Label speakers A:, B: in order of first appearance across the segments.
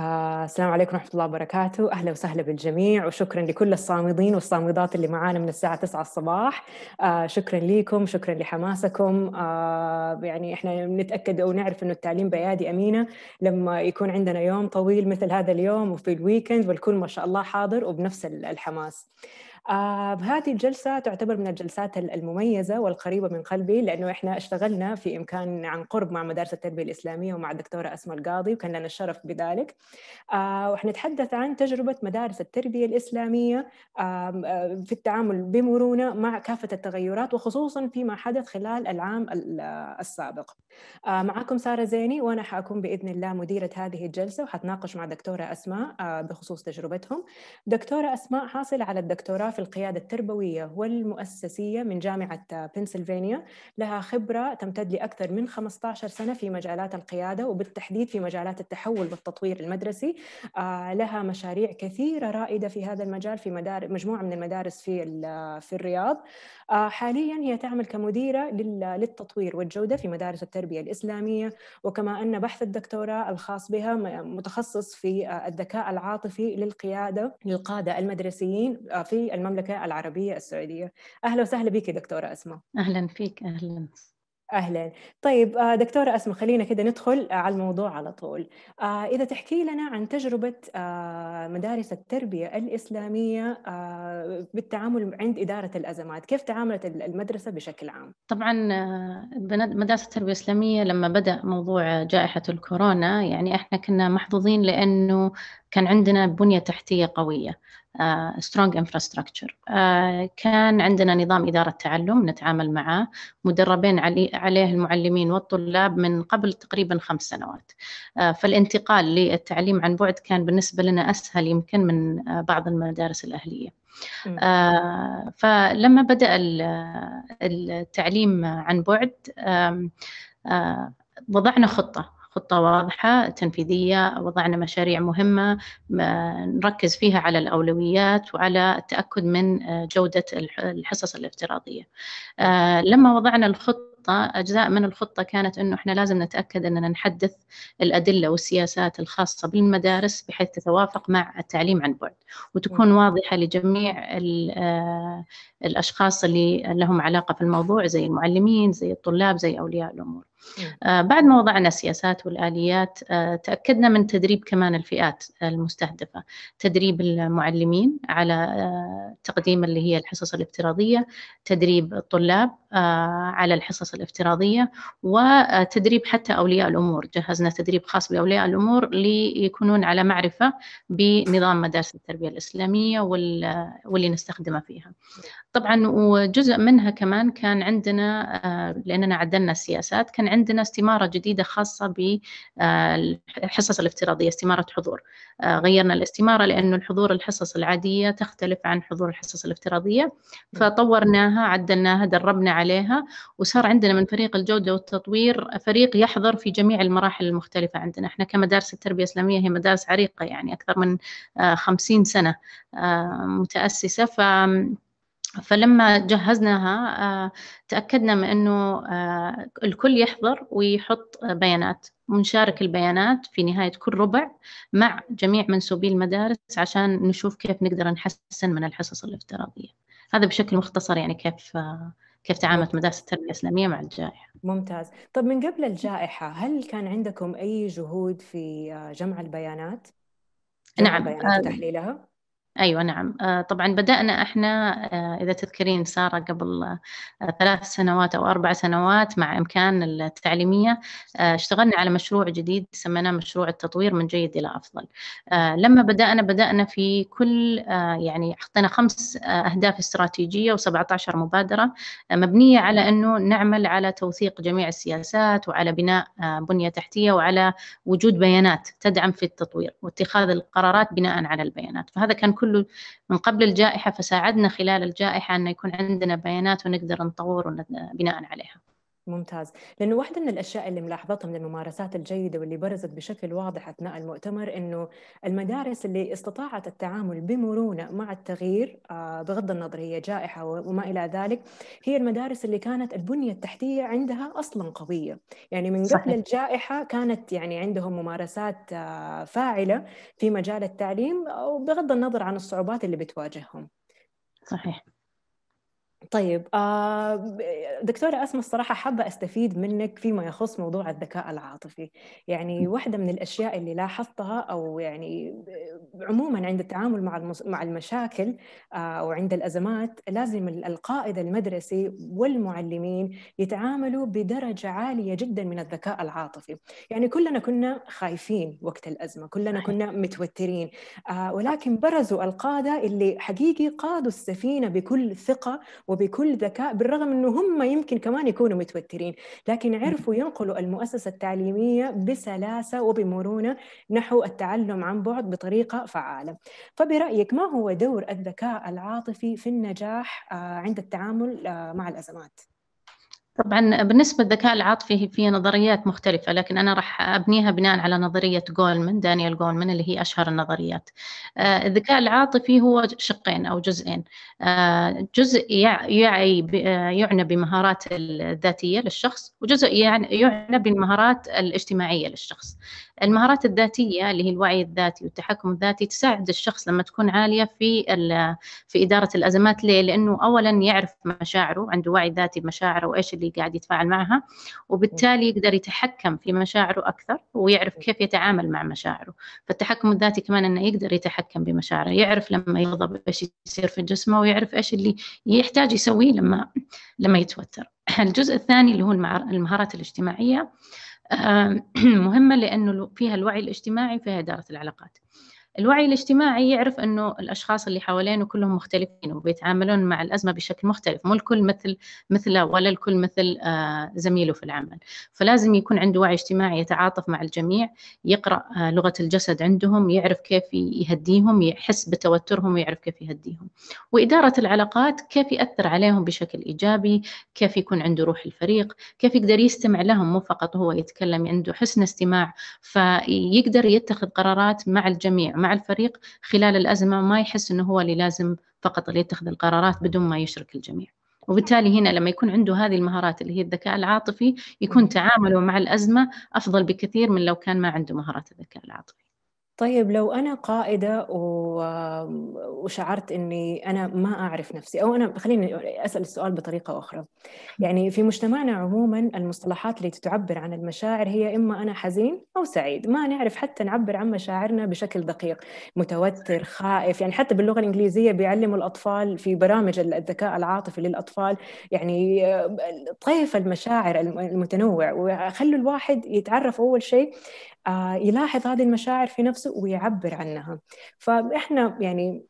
A: آه، السلام عليكم ورحمة الله وبركاته أهلا وسهلا بالجميع وشكرا لكل الصامدين والصامدات اللي معانا من الساعة 9 الصباح آه، شكرا لكم شكرا لحماسكم آه، يعني إحنا نتأكد أو نعرف أنه التعليم بيادي أمينة لما يكون عندنا يوم طويل مثل هذا اليوم وفي الويكند والكل ما شاء الله حاضر وبنفس الحماس آه، هذه الجلسة تعتبر من الجلسات المميزة والقريبة من قلبي لأنه إحنا اشتغلنا في إمكان عن قرب مع مدارس التربية الإسلامية ومع الدكتورة أسماء القاضي وكان لنا الشرف بذلك آه، وحنتحدث عن تجربة مدارس التربية الإسلامية آه، في التعامل بمرونة مع كافة التغيرات وخصوصا فيما حدث خلال العام السابق معكم سارة زيني وأنا حأكون بإذن الله مديرة هذه الجلسة وحتناقش مع دكتورة أسماء بخصوص تجربتهم دكتورة أسماء حاصلة على الدكتوراه في القيادة التربوية والمؤسسية من جامعة آه، بنسلفانيا لها خبرة تمتد لأكثر من 15 سنة في مجالات القيادة وبالتحديد في مجالات التحول والتطوير المدرسي آه، لها مشاريع كثيرة رائدة في هذا المجال في مدار مجموعة من المدارس في آه، في الرياض آه، حاليا هي تعمل كمديرة للتطوير والجودة في مدارس التربية الإسلامية وكما أن بحث الدكتوراه الخاص بها متخصص في آه، الذكاء العاطفي للقيادة للقادة المدرسيين آه، في المملكة العربية السعودية أهلا وسهلا بك دكتورة أسماء أهلا فيك أهلا اهلا طيب آه، دكتوره اسماء خلينا كده ندخل آه، على الموضوع على طول آه، اذا تحكي لنا عن تجربه مدارس التربيه الاسلاميه بالتعامل عند اداره الازمات كيف تعاملت المدرسه بشكل عام
B: طبعا مدارس التربيه الاسلاميه لما بدا موضوع جائحه الكورونا يعني احنا كنا محظوظين لانه كان عندنا بنيه تحتيه قويه سترونج آه، انفراستراكشر آه، كان عندنا نظام إدارة تعلم نتعامل معه مدربين عليه المعلمين والطلاب من قبل تقريبا خمس سنوات آه، فالانتقال للتعليم عن بعد كان بالنسبة لنا أسهل يمكن من بعض المدارس الأهلية آه فلما بدأ التعليم عن بعد آه آه وضعنا خطة خطة واضحة تنفيذية وضعنا مشاريع مهمة نركز فيها على الأولويات وعلى التأكد من آه، جودة الحصص الافتراضية آه، لما وضعنا الخطة أجزاء من الخطة كانت أنه إحنا لازم نتأكد أننا نحدث الأدلة والسياسات الخاصة بالمدارس بحيث تتوافق مع التعليم عن بعد وتكون واضحة لجميع آه، الأشخاص اللي لهم علاقة في الموضوع زي المعلمين زي الطلاب زي أولياء الأمور آه، بعد ما وضعنا السياسات والآليات آه، تأكدنا من تدريب كمان الفئات المستهدفة تدريب المعلمين على آه، تقديم اللي هي الحصص الافتراضية تدريب الطلاب على الحصص الافتراضية وتدريب حتى أولياء الأمور جهزنا تدريب خاص بأولياء الأمور ليكونون على معرفة بنظام مدارس التربية الإسلامية واللي نستخدمه فيها طبعا وجزء منها كمان كان عندنا لأننا عدلنا السياسات كان عندنا استمارة جديدة خاصة بالحصص آه، الافتراضية استمارة حضور آه، غيرنا الاستمارة لأنه الحضور الحصص العادية تختلف عن حضور الحصص الافتراضية فطورناها عدلناها دربنا عليها وصار عندنا من فريق الجودة والتطوير فريق يحضر في جميع المراحل المختلفة عندنا احنا كمدارس التربية الإسلامية هي مدارس عريقة يعني أكثر من آه، خمسين سنة متأسسة ف فلما جهزناها آه، تأكدنا من أنه آه، الكل يحضر ويحط بيانات ونشارك البيانات في نهاية كل ربع مع جميع منسوبي المدارس عشان نشوف كيف نقدر نحسن من الحصص الافتراضية هذا بشكل مختصر يعني كيف آه، كيف تعاملت مدارس التربية الإسلامية مع الجائحة
A: ممتاز طب من قبل الجائحة هل كان عندكم أي جهود في جمع البيانات؟
B: جمع نعم البيانات
A: وتحليلها؟
B: أيوة نعم آه، طبعا بدأنا إحنا آه، إذا تذكرين سارة قبل آه، ثلاث سنوات أو أربع سنوات مع إمكان التعليمية اشتغلنا على مشروع جديد سميناه مشروع التطوير من جيد إلى أفضل لما بدأنا بدأنا في كل يعني حطينا خمس أهداف استراتيجية و17 مبادرة مبنية على أنه نعمل على توثيق جميع السياسات وعلى بناء بنية تحتية وعلى وجود بيانات تدعم في التطوير واتخاذ القرارات بناء على البيانات فهذا كان كل كله من قبل الجائحة فساعدنا خلال الجائحة أن يكون عندنا بيانات ونقدر نطور بناء عليها
A: ممتاز لانه واحده من الاشياء اللي ملاحظتها من الممارسات الجيده واللي برزت بشكل واضح اثناء المؤتمر انه المدارس اللي استطاعت التعامل بمرونه مع التغيير آه، بغض النظر هي جائحه وما الى ذلك هي المدارس اللي كانت البنيه التحتيه عندها اصلا قويه يعني من قبل صحيح. الجائحه كانت يعني عندهم ممارسات آه، فاعله في مجال التعليم وبغض النظر عن الصعوبات اللي بتواجههم صحيح طيب آه، دكتورة أسمى الصراحة حابة أستفيد منك فيما يخص موضوع الذكاء العاطفي يعني واحدة من الأشياء اللي لاحظتها أو يعني عموما عند التعامل مع مع المشاكل أو آه، عند الأزمات لازم القائد المدرسي والمعلمين يتعاملوا بدرجة عالية جدا من الذكاء العاطفي يعني كلنا كنا خايفين وقت الأزمة كلنا كنا متوترين آه، ولكن برزوا القادة اللي حقيقي قادوا السفينة بكل ثقة وبكل ذكاء بالرغم انه هم يمكن كمان يكونوا متوترين لكن عرفوا ينقلوا المؤسسه التعليميه بسلاسه وبمرونه نحو التعلم عن بعد بطريقه فعاله فبرايك ما هو دور الذكاء العاطفي في النجاح آه، عند التعامل آه، مع الازمات
B: طبعا بالنسبة للذكاء العاطفي في نظريات مختلفة لكن أنا راح أبنيها بناء على نظرية جولمن دانيال جولمن اللي هي أشهر النظريات آه، الذكاء العاطفي هو شقين أو جزئين آه، جزء يعي آه، يعنى بمهارات الذاتية للشخص وجزء يعنى, يعنى بالمهارات الاجتماعية للشخص المهارات الذاتية اللي هي الوعي الذاتي والتحكم الذاتي تساعد الشخص لما تكون عالية في في إدارة الأزمات ليه؟ لأنه أولا يعرف مشاعره عنده وعي ذاتي بمشاعره وإيش اللي قاعد يتفاعل معها وبالتالي يقدر يتحكم في مشاعره أكثر ويعرف كيف يتعامل مع مشاعره فالتحكم الذاتي كمان أنه يقدر يتحكم بمشاعره يعرف لما يغضب إيش يصير في جسمه ويعرف إيش اللي يحتاج يسويه لما لما يتوتر الجزء الثاني اللي هو المهارات الاجتماعية آه، مهمة لأنه فيها الوعي الاجتماعي فيها إدارة العلاقات الوعي الاجتماعي يعرف انه الاشخاص اللي حوالينه كلهم مختلفين وبيتعاملون مع الازمه بشكل مختلف مو الكل مثل مثله ولا الكل مثل آه، زميله في العمل فلازم يكون عنده وعي اجتماعي يتعاطف مع الجميع يقرا آه، لغه الجسد عندهم يعرف كيف يهديهم يحس بتوترهم ويعرف كيف يهديهم واداره العلاقات كيف ياثر عليهم بشكل ايجابي كيف يكون عنده روح الفريق كيف يقدر يستمع لهم مو فقط هو يتكلم عنده حسن استماع فيقدر يتخذ قرارات مع الجميع مع مع الفريق خلال الأزمة ما يحس أنه هو اللي لازم فقط اللي يتخذ القرارات بدون ما يشرك الجميع وبالتالي هنا لما يكون عنده هذه المهارات اللي هي الذكاء العاطفي يكون تعامله مع الأزمة أفضل بكثير من لو كان ما عنده مهارات الذكاء العاطفي
A: طيب لو أنا قائدة و... وشعرت اني انا ما اعرف نفسي او انا خليني اسال السؤال بطريقه اخرى يعني في مجتمعنا عموما المصطلحات اللي تعبر عن المشاعر هي اما انا حزين او سعيد ما نعرف حتى نعبر عن مشاعرنا بشكل دقيق متوتر خائف يعني حتى باللغه الانجليزيه بيعلموا الاطفال في برامج الذكاء العاطفي للاطفال يعني طيف المشاعر المتنوع وخلوا الواحد يتعرف اول شيء آه، يلاحظ هذه المشاعر في نفسه ويعبر عنها فاحنا احنا يعني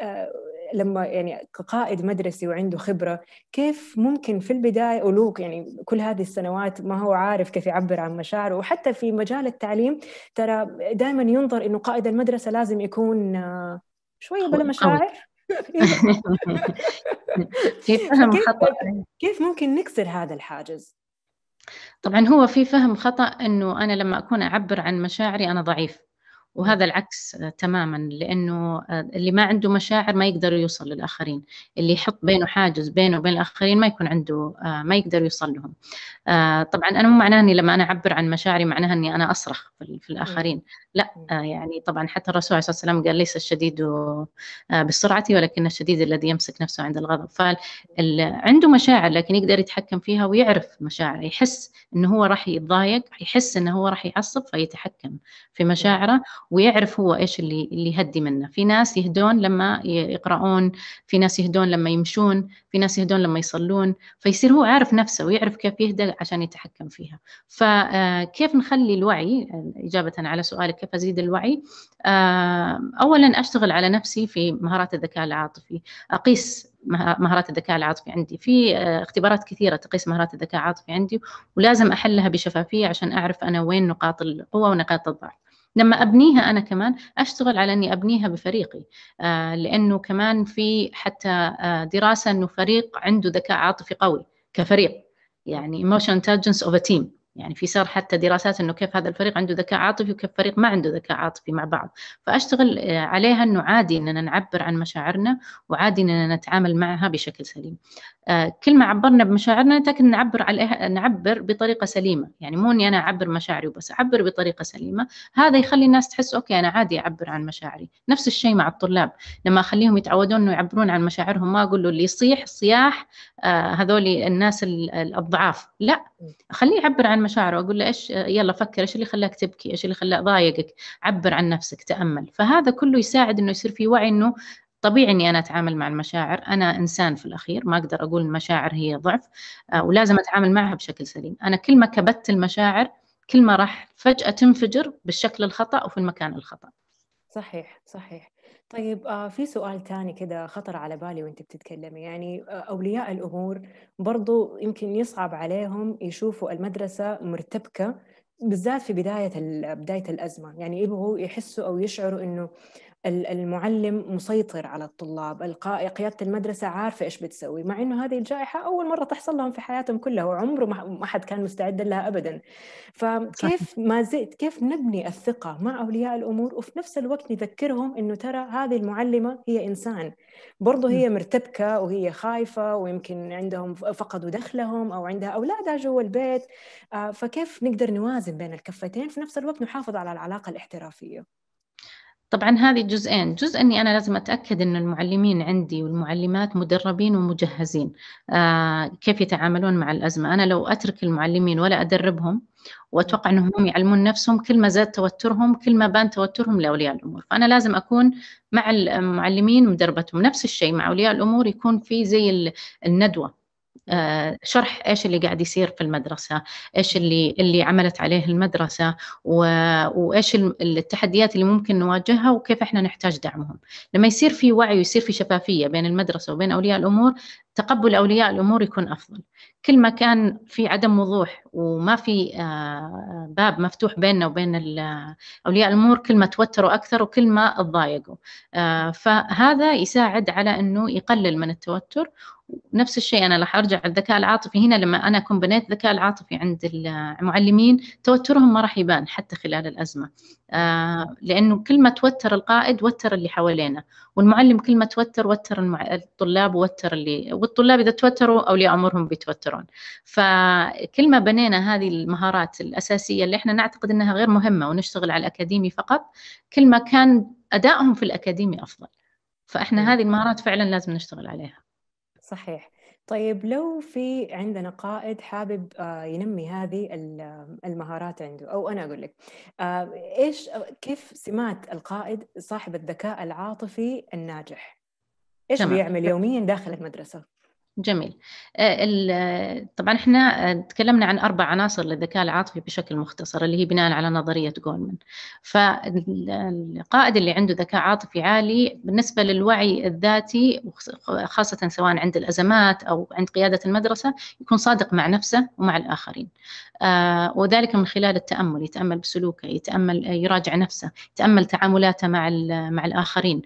A: آه، لما يعني كقائد مدرسي وعنده خبره كيف ممكن في البدايه ولوك يعني كل هذه السنوات ما هو عارف كيف يعبر عن مشاعره وحتى في مجال التعليم ترى دائما ينظر انه قائد المدرسه لازم يكون آه، شويه بلا مشاعر
B: في فهم خطأ
A: كيف ممكن نكسر هذا الحاجز؟
B: طبعا هو في فهم خطأ انه انا لما اكون اعبر عن مشاعري انا ضعيف وهذا العكس آه، تماما لأنه آه، اللي ما عنده مشاعر ما يقدر يوصل للآخرين اللي يحط بينه حاجز بينه وبين الآخرين ما يكون عنده آه، ما يقدر يوصل لهم طبعا أنا مو معناه أني لما أنا أعبر عن مشاعري معناها أني أنا أصرخ في الآخرين لا يعني طبعا حتى الرسول عليه الصلاة والسلام قال ليس الشديد بالسرعة ولكن الشديد الذي يمسك نفسه عند الغضب فعنده مشاعر لكن يقدر يتحكم فيها ويعرف مشاعره يحس أنه هو راح يتضايق يحس أنه هو راح يعصب فيتحكم في مشاعره ويعرف هو ايش اللي اللي يهدي منه في ناس يهدون لما يقرؤون في ناس يهدون لما يمشون في ناس يهدون لما يصلون فيصير هو عارف نفسه ويعرف كيف يهدى عشان يتحكم فيها فكيف آه، نخلي الوعي إجابة على سؤالك كيف أزيد الوعي آه، أولا أشتغل على نفسي في مهارات الذكاء العاطفي أقيس مهارات الذكاء العاطفي عندي في آه، اختبارات كثيره تقيس مهارات الذكاء العاطفي عندي ولازم احلها بشفافيه عشان اعرف انا وين نقاط القوه ونقاط الضعف لما ابنيها انا كمان اشتغل على اني ابنيها بفريقي آه، لانه كمان في حتى آه، دراسه انه فريق عنده ذكاء عاطفي قوي كفريق يعني ايموشن intelligence of a team يعني في صار حتى دراسات انه كيف هذا الفريق عنده ذكاء عاطفي وكيف فريق ما عنده ذكاء عاطفي مع بعض فاشتغل آه، عليها انه عادي اننا نعبر عن مشاعرنا وعادي اننا نتعامل معها بشكل سليم آه، كل ما عبرنا بمشاعرنا نتاكد نعبر عليها إيه؟ نعبر بطريقه سليمه يعني مو اني انا اعبر مشاعري وبس اعبر بطريقه سليمه هذا يخلي الناس تحس اوكي انا عادي اعبر عن مشاعري نفس الشيء مع الطلاب لما اخليهم يتعودون انه يعبرون عن مشاعرهم ما اقول له اللي يصيح صياح آه، هذول الناس الضعاف لا خليه يعبر عن مشاعره اقول له ايش يلا فكر ايش اللي خلاك تبكي ايش اللي خلاك ضايقك عبر عن نفسك تامل فهذا كله يساعد انه يصير في وعي انه طبيعي اني انا اتعامل مع المشاعر انا انسان في الاخير ما اقدر اقول المشاعر هي ضعف آه، ولازم اتعامل معها بشكل سليم انا كل ما كبت المشاعر كل ما راح فجاه تنفجر بالشكل الخطا وفي المكان الخطا
A: صحيح صحيح طيب آه في سؤال تاني كده خطر على بالي وانت بتتكلمي يعني آه اولياء الامور برضو يمكن يصعب عليهم يشوفوا المدرسه مرتبكه بالذات في بدايه بدايه الازمه يعني يبغوا إيه يحسوا او يشعروا انه المعلم مسيطر على الطلاب قيادة المدرسة عارفة إيش بتسوي مع أنه هذه الجائحة أول مرة تحصل لهم في حياتهم كلها وعمره ما حد كان مستعد لها أبدا فكيف ما زلت كيف نبني الثقة مع أولياء الأمور وفي نفس الوقت نذكرهم أنه ترى هذه المعلمة هي إنسان برضه هي مرتبكة وهي خايفة ويمكن عندهم فقدوا دخلهم أو عندها أولادها جوا البيت آه، فكيف نقدر نوازن بين الكفتين في نفس الوقت نحافظ على العلاقة الاحترافية
B: طبعا هذه جزئين جزء أني أنا لازم أتأكد أن المعلمين عندي والمعلمات مدربين ومجهزين آه كيف يتعاملون مع الأزمة أنا لو أترك المعلمين ولا أدربهم وأتوقع أنهم هم يعلمون نفسهم كل ما زاد توترهم كل ما بان توترهم لأولياء الأمور فأنا لازم أكون مع المعلمين مدربتهم نفس الشيء مع أولياء الأمور يكون في زي الندوة آه، شرح ايش اللي قاعد يصير في المدرسه ايش اللي اللي عملت عليه المدرسه وايش التحديات اللي ممكن نواجهها وكيف احنا نحتاج دعمهم لما يصير في وعي ويصير في شفافيه بين المدرسه وبين اولياء الامور تقبل اولياء الامور يكون افضل كل ما كان في عدم وضوح وما في آه، باب مفتوح بيننا وبين اولياء الامور كل ما توتروا اكثر وكل ما تضايقوا آه، فهذا يساعد على انه يقلل من التوتر نفس الشيء انا راح ارجع الذكاء العاطفي هنا لما انا اكون بنيت ذكاء العاطفي عند المعلمين توترهم ما راح يبان حتى خلال الازمه آه لانه كل ما توتر القائد وتر اللي حوالينا والمعلم كل ما توتر وتر المع... الطلاب وتر اللي والطلاب اذا توتروا اولياء امرهم بيتوترون فكل ما بنينا هذه المهارات الاساسيه اللي احنا نعتقد انها غير مهمه ونشتغل على الاكاديمي فقط كل ما كان ادائهم في الاكاديمي افضل فاحنا هذه المهارات فعلا لازم نشتغل عليها
A: صحيح طيب لو في عندنا قائد حابب آه، ينمي هذه المهارات عنده او انا اقول لك آه، ايش كيف سمات القائد صاحب الذكاء العاطفي الناجح؟ ايش تمام. بيعمل يوميا داخل المدرسه؟
B: جميل آه، طبعا احنا آه، تكلمنا عن اربع عناصر للذكاء العاطفي بشكل مختصر اللي هي بناء على نظريه جولمان فالقائد اللي عنده ذكاء عاطفي عالي بالنسبه للوعي الذاتي خاصه سواء عند الازمات او عند قياده المدرسه يكون صادق مع نفسه ومع الاخرين آه، وذلك من خلال التامل يتامل بسلوكه يتامل يراجع نفسه يتامل تعاملاته مع مع الاخرين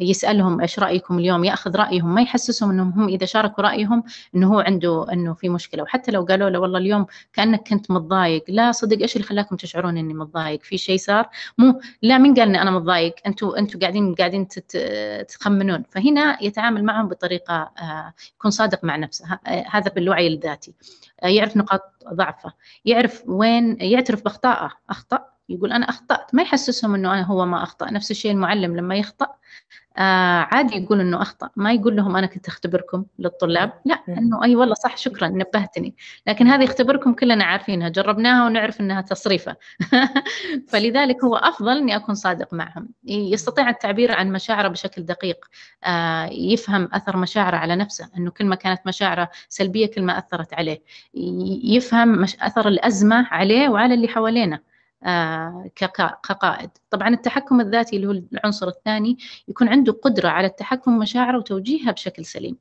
B: يسالهم ايش رايكم اليوم ياخذ رايهم ما يحسسهم انهم هم اذا شاركوا رايهم انه هو عنده انه في مشكله وحتى لو قالوا له والله اليوم كانك كنت متضايق لا صدق ايش اللي خلاكم تشعرون اني متضايق في شيء صار مو لا مين قال اني انا متضايق انتوا انتوا قاعدين قاعدين تخمنون فهنا يتعامل معهم بطريقه آه، يكون صادق مع نفسه آه، هذا بالوعي الذاتي آه، يعرف نقاط ضعفه يعرف وين يعترف باخطائه اخطا يقول انا اخطات ما يحسسهم انه انا هو ما اخطا نفس الشيء المعلم لما يخطا آه عادي يقول انه اخطا ما يقول لهم انا كنت اختبركم للطلاب لا انه اي أيوة والله صح شكرا نبهتني لكن هذه اختبركم كلنا عارفينها جربناها ونعرف انها تصريفه فلذلك هو افضل اني اكون صادق معهم يستطيع التعبير عن مشاعره بشكل دقيق آه يفهم اثر مشاعره على نفسه انه كل ما كانت مشاعره سلبيه كل ما اثرت عليه يفهم اثر الازمه عليه وعلى اللي حوالينا آه، كقائد طبعا التحكم الذاتي اللي هو العنصر الثاني يكون عنده قدرة على التحكم مشاعره وتوجيهها بشكل سليم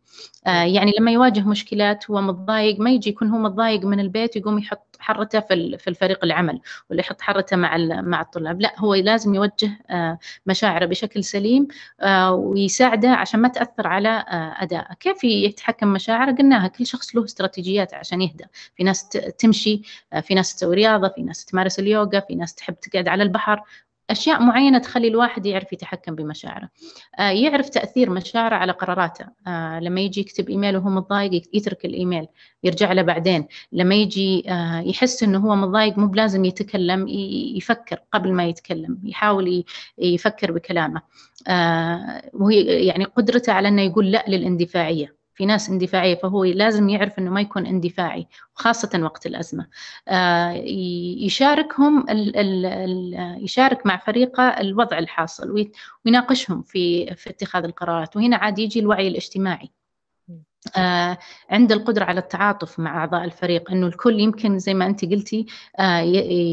B: آه، يعني لما يواجه مشكلات هو متضايق ما يجي يكون هو متضايق من البيت يقوم يحط حرته في في الفريق العمل ولا يحط حرته مع مع الطلاب لا هو لازم يوجه آه، مشاعره بشكل سليم آه، ويساعده عشان ما تاثر على آه، ادائه كيف يتحكم مشاعره قلناها كل شخص له استراتيجيات عشان يهدى في ناس تمشي في ناس تسوي رياضه في ناس تمارس اليوغا في ناس تحب تقعد على البحر أشياء معينة تخلي الواحد يعرف يتحكم بمشاعره آه، يعرف تأثير مشاعره على قراراته آه، لما يجي يكتب إيميل وهو متضايق يترك الإيميل يرجع له بعدين لما يجي آه، يحس أنه هو متضايق مو بلازم يتكلم يفكر قبل ما يتكلم يحاول يفكر بكلامه وهي يعني قدرته على أنه يقول لا للإندفاعية في ناس اندفاعية فهو لازم يعرف أنه ما يكون اندفاعي وخاصة وقت الأزمة آه، يشاركهم الـ الـ يشارك مع فريقه الوضع الحاصل ويناقشهم في, في اتخاذ القرارات وهنا عاد يجي الوعي الاجتماعي آه، عنده القدرة على التعاطف مع أعضاء الفريق أنه الكل يمكن زي ما أنت قلتي آه،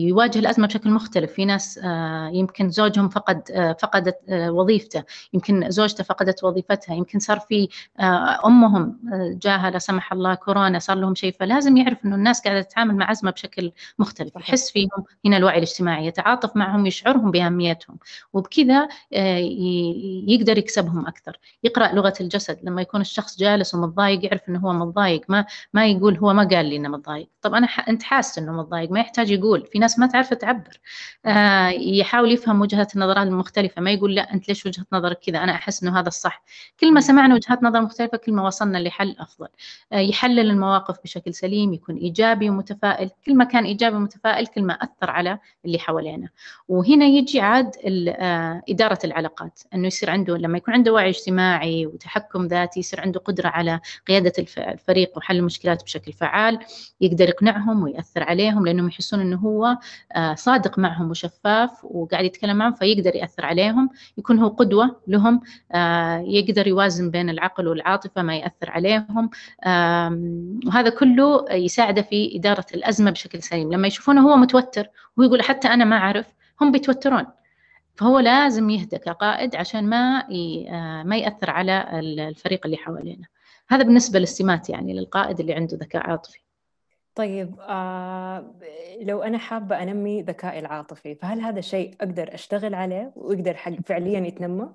B: يواجه الأزمة بشكل مختلف في ناس آه، يمكن زوجهم فقد فقدت وظيفته يمكن زوجته فقدت وظيفتها يمكن صار في أمهم جاها لا سمح الله كورونا صار لهم شيء فلازم يعرف أنه الناس قاعدة تتعامل مع أزمة بشكل مختلف يحس فيهم هنا الوعي الاجتماعي يتعاطف معهم يشعرهم بأهميتهم وبكذا يقدر يكسبهم أكثر يقرأ لغة الجسد لما يكون الشخص جالس ومتضايق متضايق يعرف انه هو متضايق ما ما يقول هو ما قال لي انه متضايق طب انا ح... انت حاسس انه متضايق ما يحتاج يقول في ناس ما تعرف تعبر آه يحاول يفهم وجهات النظر المختلفه ما يقول لا انت ليش وجهه نظرك كذا انا احس انه هذا الصح كل ما سمعنا وجهات نظر مختلفه كل ما وصلنا لحل افضل آه يحلل المواقف بشكل سليم يكون ايجابي ومتفائل كل ما كان ايجابي ومتفائل كل ما اثر على اللي حوالينا وهنا يجي عاد آه اداره العلاقات انه يصير عنده لما يكون عنده وعي اجتماعي وتحكم ذاتي يصير عنده قدره على قيادة الفريق وحل المشكلات بشكل فعال يقدر يقنعهم ويأثر عليهم لأنهم يحسون أنه هو آه، صادق معهم وشفاف وقاعد يتكلم معهم فيقدر يأثر عليهم يكون هو قدوة لهم آه، يقدر يوازن بين العقل والعاطفة ما يأثر عليهم وهذا كله يساعده في إدارة الأزمة بشكل سليم لما يشوفونه هو متوتر ويقول حتى أنا ما أعرف هم بيتوترون فهو لازم يهدى كقائد عشان ما آه، ما يأثر على الفريق اللي حوالينا. هذا بالنسبة للسمات يعني للقائد اللي عنده ذكاء عاطفي
A: طيب آه لو أنا حابة أنمي ذكائي العاطفي فهل هذا شيء أقدر أشتغل عليه وأقدر فعليا يتنمى؟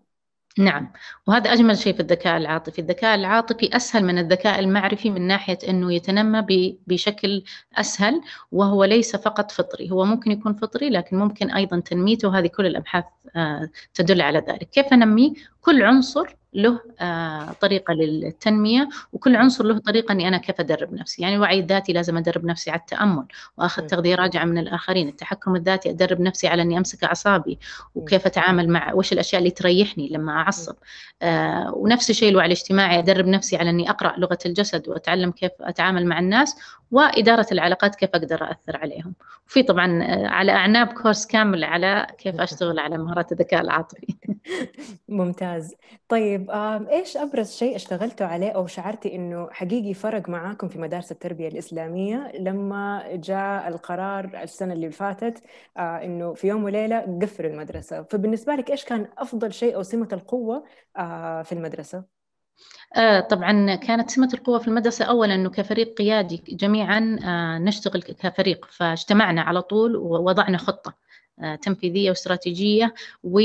B: نعم وهذا أجمل شيء في الذكاء العاطفي الذكاء العاطفي أسهل من الذكاء المعرفي من ناحية أنه يتنمى بشكل أسهل وهو ليس فقط فطري هو ممكن يكون فطري لكن ممكن أيضا تنميته وهذه كل الأبحاث آه، تدل على ذلك كيف أنميه؟ كل عنصر له آه، طريقه للتنميه وكل عنصر له طريقه اني انا كيف ادرب نفسي يعني وعي الذاتي لازم ادرب نفسي على التامل واخذ تغذيه راجعه من الاخرين التحكم الذاتي ادرب نفسي على اني امسك اعصابي وكيف اتعامل مع وش الاشياء اللي تريحني لما اعصب آه، ونفس الشيء الوعي الاجتماعي ادرب نفسي على اني اقرا لغه الجسد واتعلم كيف اتعامل مع الناس وإدارة العلاقات كيف أقدر أأثر عليهم وفي طبعا آه، على أعناب كورس كامل على كيف أشتغل على مهارات الذكاء العاطفي
A: ممتاز طيب إيش أبرز شيء اشتغلتوا عليه أو شعرتي أنه حقيقي فرق معاكم في مدارس التربية الإسلامية لما جاء القرار السنة اللي فاتت آه، أنه في يوم وليلة قفل المدرسة فبالنسبة لك إيش كان أفضل شيء أو سمة القوة آه، في المدرسة؟
B: آه، طبعا كانت سمة القوة في المدرسة أولا أنه كفريق قيادي جميعا آه، نشتغل كفريق فاجتمعنا على طول ووضعنا خطة آه، تنفيذيه واستراتيجيه و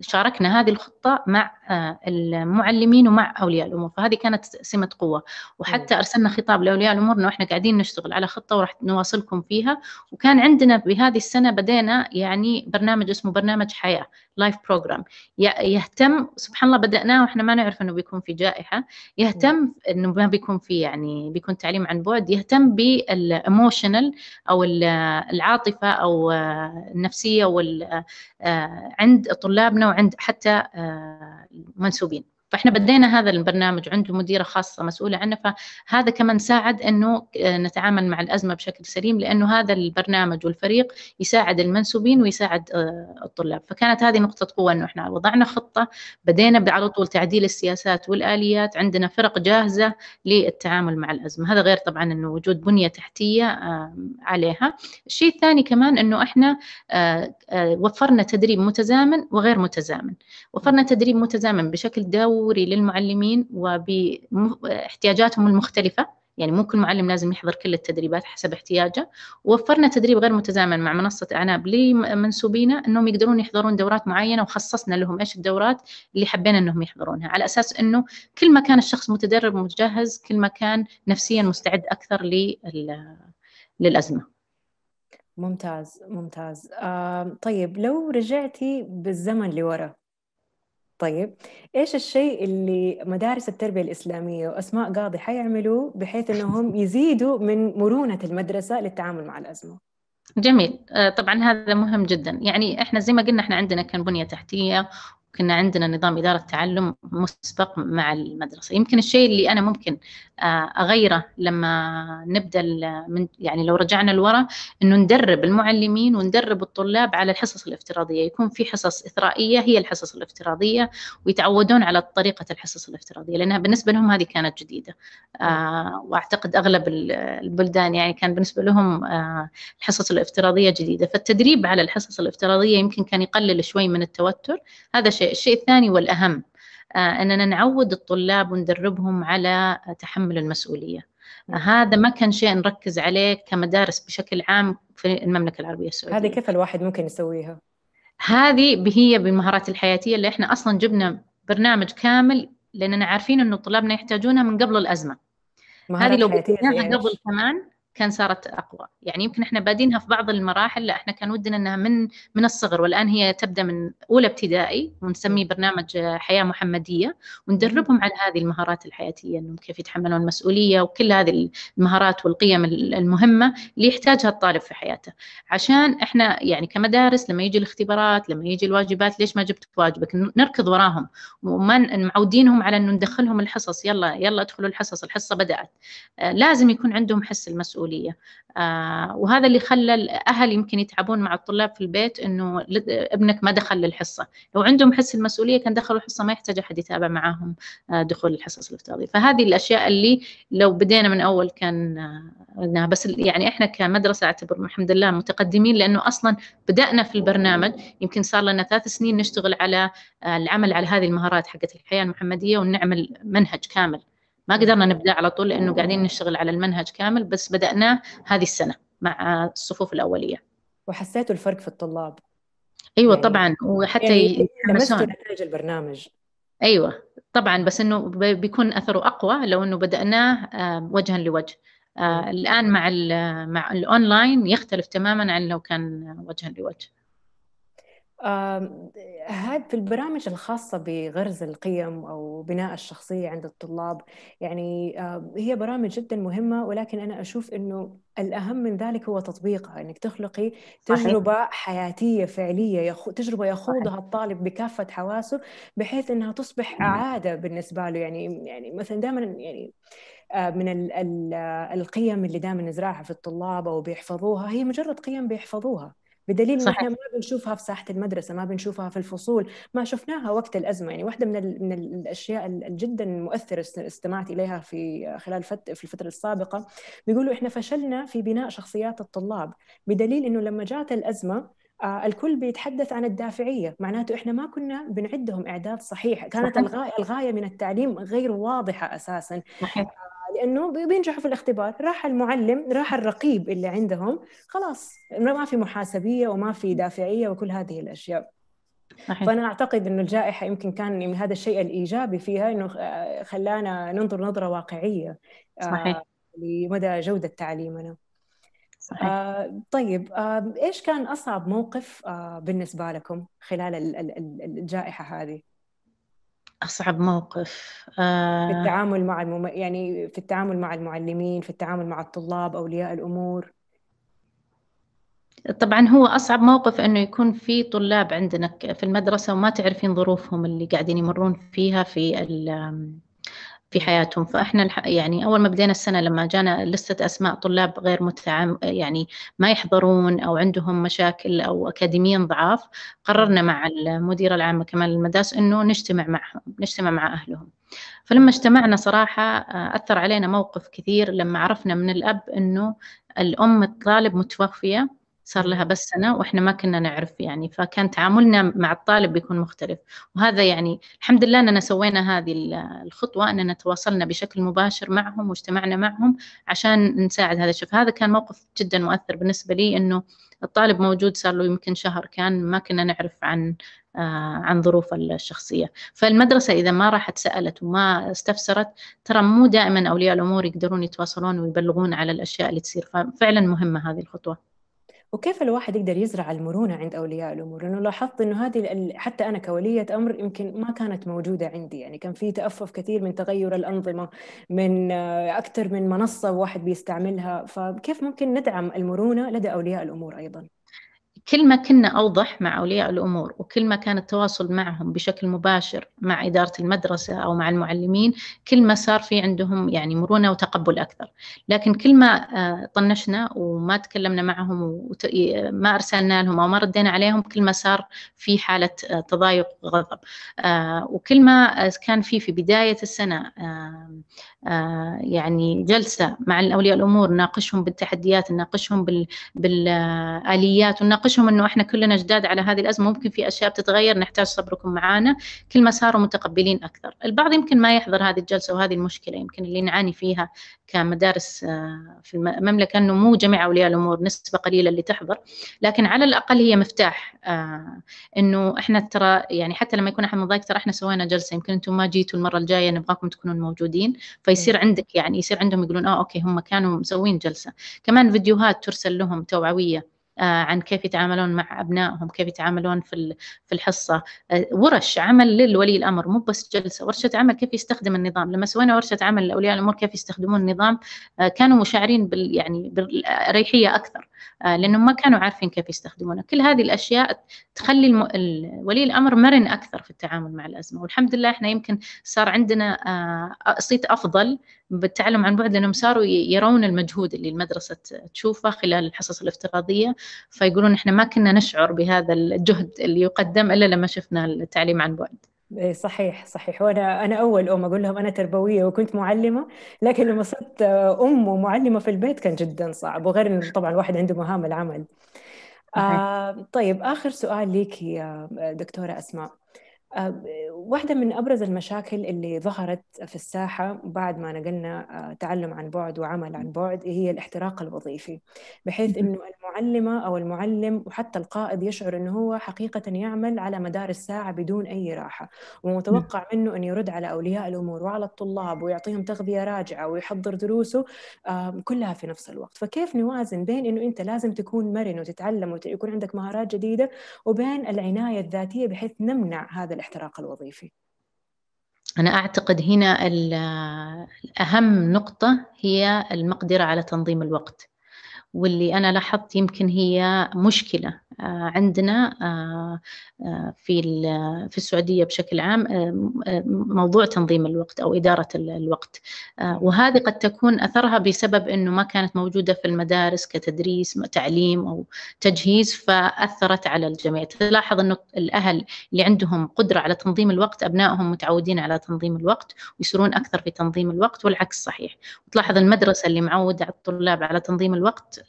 B: شاركنا هذه الخطة مع آه، المعلمين ومع أولياء الأمور فهذه كانت سمة قوة وحتى أيوة. أرسلنا خطاب لأولياء الأمور أنه إحنا قاعدين نشتغل على خطة وراح نواصلكم فيها وكان عندنا بهذه السنة بدينا يعني برنامج اسمه برنامج حياة لايف بروجرام يهتم سبحان الله بدأناه وإحنا ما نعرف أنه بيكون في جائحة يهتم أنه ما بيكون في يعني بيكون تعليم عن بعد يهتم بالإيموشنال أو العاطفة أو آه، النفسية وال آه، عند طلابنا وعند حتى المنسوبين آه، فاحنا بدينا هذا البرنامج عنده مديره خاصه مسؤوله عنه فهذا كمان ساعد انه آه، نتعامل مع الازمه بشكل سليم لانه هذا البرنامج والفريق يساعد المنسوبين ويساعد آه، الطلاب فكانت هذه نقطه قوه انه احنا وضعنا خطه بدينا على طول تعديل السياسات والاليات عندنا فرق جاهزه للتعامل مع الازمه هذا غير طبعا انه وجود بنيه تحتيه آه، عليها الشيء الثاني كمان انه احنا وفرنا تدريب متزامن وغير متزامن وفرنا تدريب متزامن بشكل دوري ضروري للمعلمين وباحتياجاتهم المختلفة يعني مو كل معلم لازم يحضر كل التدريبات حسب احتياجه ووفرنا تدريب غير متزامن مع منصة أعناب لمنسوبينا أنهم يقدرون يحضرون دورات معينة وخصصنا لهم إيش الدورات اللي حبينا أنهم يحضرونها على أساس أنه كل ما كان الشخص متدرب ومتجهز كل ما كان نفسيا مستعد أكثر للأزمة
A: ممتاز ممتاز آه طيب لو رجعتي بالزمن لورا طيب ايش الشيء اللي مدارس التربيه الاسلاميه واسماء قاضي حيعملوه بحيث انهم يزيدوا من مرونه المدرسه للتعامل مع الازمه
B: جميل آه، طبعا هذا مهم جدا يعني احنا زي ما قلنا احنا عندنا كان بنيه تحتيه كنا عندنا نظام إدارة تعلم مسبق مع المدرسة يمكن الشيء اللي أنا ممكن آه، أغيره لما نبدأ من يعني لو رجعنا لورا أنه ندرب المعلمين وندرب الطلاب على الحصص الافتراضية يكون في حصص إثرائية هي الحصص الافتراضية ويتعودون على طريقة الحصص الافتراضية لأنها بالنسبة لهم هذه كانت جديدة آه، وأعتقد أغلب البلدان يعني كان بالنسبة لهم آه، الحصص الافتراضية جديدة فالتدريب على الحصص الافتراضية يمكن كان يقلل شوي من التوتر هذا شيء الشيء الثاني والأهم آه، أننا نعود الطلاب وندربهم على تحمل المسؤولية هذا ما كان شيء نركز عليه كمدارس بشكل عام في المملكة العربية السعودية هذه كيف الواحد ممكن يسويها؟ هذه هي بالمهارات الحياتية اللي احنا أصلا جبنا برنامج كامل لأننا عارفين أنه طلابنا يحتاجونها من قبل الأزمة هذه لو قبل كمان كان صارت اقوى يعني يمكن احنا بادينها في بعض المراحل لا احنا كان ودنا انها من من الصغر والان هي تبدا من اولى ابتدائي ونسميه برنامج حياه محمديه وندربهم على هذه المهارات الحياتيه انهم كيف يتحملون المسؤوليه وكل هذه المهارات والقيم المهمه اللي يحتاجها الطالب في حياته عشان احنا يعني كمدارس لما يجي الاختبارات لما يجي الواجبات ليش ما جبت واجبك نركض وراهم وما معودينهم على انه ندخلهم الحصص يلا يلا ادخلوا الحصص الحصه بدات آه، لازم يكون عندهم حس المسؤوليه المسؤوليه آه وهذا اللي خلى الاهل يمكن يتعبون مع الطلاب في البيت انه ابنك ما دخل للحصه لو عندهم حس المسؤوليه كان دخلوا الحصه ما يحتاج احد يتابع معاهم آه دخول الحصص الافتراضيه فهذه الاشياء اللي لو بدينا من اول كان آه بس يعني احنا كمدرسه اعتبر الحمد لله متقدمين لانه اصلا بدانا في البرنامج يمكن صار لنا ثلاث سنين نشتغل على آه، العمل على هذه المهارات حقت الحياه المحمديه ونعمل منهج كامل ما قدرنا نبدأ على طول لأنه قاعدين نشتغل على المنهج كامل بس بدأناه هذه السنة مع الصفوف الأولية وحسيتوا الفرق في الطلاب ايوه يعني طبعا وحتى يعني نتائج
A: البرنامج
B: ايوه طبعا بس انه بيكون اثره اقوى لو انه بداناه آه، وجها لوجه آه، الان مع الـ مع الاونلاين يختلف تماما عن لو كان وجها لوجه
A: هذا في البرامج الخاصة بغرز القيم أو بناء الشخصية عند الطلاب يعني هي برامج جدا مهمة ولكن أنا أشوف أنه الأهم من ذلك هو تطبيقها أنك تخلقي تجربة حياتية فعلية تجربة يخوضها الطالب بكافة حواسه بحيث أنها تصبح عادة بالنسبة له يعني يعني مثلا دائما يعني آه، من آه، القيم اللي دائما نزرعها في الطلاب أو بيحفظوها هي مجرد قيم بيحفظوها بدليل ان احنا ما بنشوفها في ساحه المدرسه ما بنشوفها في الفصول ما شفناها وقت الازمه يعني واحده من من الاشياء الجدا مؤثره استمعت اليها في خلال فت في الفتره السابقه بيقولوا احنا فشلنا في بناء شخصيات الطلاب بدليل انه لما جاءت الازمه آه، الكل بيتحدث عن الدافعيه معناته احنا ما كنا بنعدهم اعداد صحيح كانت الغايه الغايه من التعليم غير واضحه اساسا صحيح. آه، لانه بينجحوا في الاختبار راح المعلم راح الرقيب اللي عندهم خلاص ما في محاسبيه وما في دافعيه وكل هذه الاشياء صحيح. فانا اعتقد انه الجائحه يمكن كان من هذا الشيء الايجابي فيها انه آه، خلانا ننظر نظره واقعيه آه، صحيح. لمدى جوده تعليمنا صحيح. آه طيب آه ايش كان اصعب موقف آه بالنسبه لكم خلال الجائحه هذه
B: أصعب موقف آه في التعامل
A: مع المم... يعني في التعامل مع
B: المعلمين في التعامل مع الطلاب أولياء الأمور طبعا هو أصعب موقف أنه يكون في طلاب عندنا في المدرسة وما تعرفين ظروفهم اللي قاعدين يمرون فيها في في حياتهم فاحنا يعني اول ما بدينا السنه لما جانا لسته اسماء طلاب غير متعم يعني ما يحضرون او عندهم مشاكل او اكاديميين ضعاف قررنا مع المديره العامه كمال المدارس انه نجتمع معهم نجتمع مع اهلهم فلما اجتمعنا صراحه آه، اثر علينا موقف كثير لما عرفنا من الاب انه الام الطالب متوفيه صار لها بس سنة وإحنا ما كنا نعرف يعني فكان تعاملنا مع الطالب بيكون مختلف وهذا يعني الحمد لله أننا سوينا هذه الخطوة أننا تواصلنا بشكل مباشر معهم واجتمعنا معهم عشان نساعد هذا الشيء فهذا كان موقف جدا مؤثر بالنسبة لي أنه الطالب موجود صار له يمكن شهر كان ما كنا نعرف عن آه، عن ظروفه الشخصية فالمدرسة إذا ما راحت سألت وما استفسرت ترى مو دائما أولياء الأمور يقدرون يتواصلون ويبلغون على الأشياء اللي تصير ففعلا مهمة هذه الخطوة
A: وكيف الواحد يقدر يزرع المرونه عند اولياء الامور لانه لاحظت انه هذه حتى انا كوليه امر يمكن ما كانت موجوده عندي يعني كان في تافف كثير من تغير الانظمه من آه، اكثر من منصه واحد بيستعملها فكيف ممكن ندعم المرونه لدى اولياء الامور ايضا
B: كل ما كنا أوضح مع أولياء الأمور وكل ما كان التواصل معهم بشكل مباشر مع إدارة المدرسة أو مع المعلمين كل ما صار في عندهم يعني مرونة وتقبل أكثر لكن كل ما آه، طنشنا وما تكلمنا معهم وما أرسلنا لهم أو ما ردينا عليهم كل ما صار في حالة آه، تضايق وغضب آه، وكل ما كان في في بداية السنة آه، يعني جلسة مع أولياء الأمور ناقشهم بالتحديات ناقشهم بال... بالآليات وناقشهم أنه إحنا كلنا جداد على هذه الأزمة ممكن في أشياء بتتغير نحتاج صبركم معانا كل ما صاروا متقبلين أكثر البعض يمكن ما يحضر هذه الجلسة وهذه المشكلة يمكن اللي نعاني فيها كمدارس آه، في المملكة أنه مو جميع أولياء الأمور نسبة قليلة اللي تحضر لكن على الأقل هي مفتاح آه، أنه إحنا ترى يعني حتى لما يكون أحد مضايق ترى إحنا سوينا جلسة يمكن أنتم ما جيتوا المرة الجاية نبغاكم تكونون موجودين ف فيصير إيه. عندك يعني يصير عندهم يقولون اه اوكي هم كانوا مسوين جلسه كمان فيديوهات ترسل لهم توعويه آه، عن كيف يتعاملون مع ابنائهم، كيف يتعاملون في في الحصه، آه، ورش عمل للولي الامر مو بس جلسه، ورشه عمل كيف يستخدم النظام، لما سوينا ورشه عمل لاولياء الامور كيف يستخدمون النظام آه، كانوا مشاعرين بال يعني بالاريحيه اكثر، آه، لأنهم ما كانوا عارفين كيف يستخدمونها كل هذه الأشياء تخلي الم... ولي الأمر مرن أكثر في التعامل مع الأزمة والحمد لله إحنا يمكن صار عندنا آه، صيت أفضل بالتعلم عن بعد لأنهم صاروا يرون المجهود اللي المدرسة تشوفه خلال الحصص الافتراضية فيقولون إحنا ما كنا نشعر بهذا الجهد اللي يقدم إلا لما شفنا التعليم عن بعد
A: إيه، صحيح صحيح وانا انا اول ام اقول لهم انا تربويه وكنت معلمه لكن لما صرت ام ومعلمه في البيت كان جدا صعب وغير انه طبعا الواحد عنده مهام العمل آه طيب اخر سؤال ليك يا دكتوره اسماء آه، واحدة من أبرز المشاكل اللي ظهرت في الساحة بعد ما نقلنا آه، تعلم عن بعد وعمل عن بعد هي الاحتراق الوظيفي بحيث أنه المعلمة أو المعلم وحتى القائد يشعر أنه هو حقيقة يعمل على مدار الساعة بدون أي راحة ومتوقع منه أن يرد على أولياء الأمور وعلى الطلاب ويعطيهم تغذية راجعة ويحضر دروسه آه، كلها في نفس الوقت فكيف نوازن بين أنه أنت لازم تكون مرن وتتعلم ويكون عندك مهارات جديدة وبين العناية الذاتية بحيث نمنع هذا الاحتراق الوظيفي
B: أنا أعتقد هنا الأهم نقطة هي المقدرة على تنظيم الوقت واللي أنا لاحظت يمكن هي مشكلة آه، عندنا آه، آه، في في السعوديه بشكل عام موضوع تنظيم الوقت او اداره الوقت وهذه قد تكون اثرها بسبب انه ما كانت موجوده في المدارس كتدريس تعليم او تجهيز فاثرت على الجميع تلاحظ انه الاهل اللي عندهم قدره على تنظيم الوقت ابنائهم متعودين على تنظيم الوقت ويصيرون اكثر في تنظيم الوقت والعكس صحيح وتلاحظ المدرسه اللي معوده الطلاب على تنظيم الوقت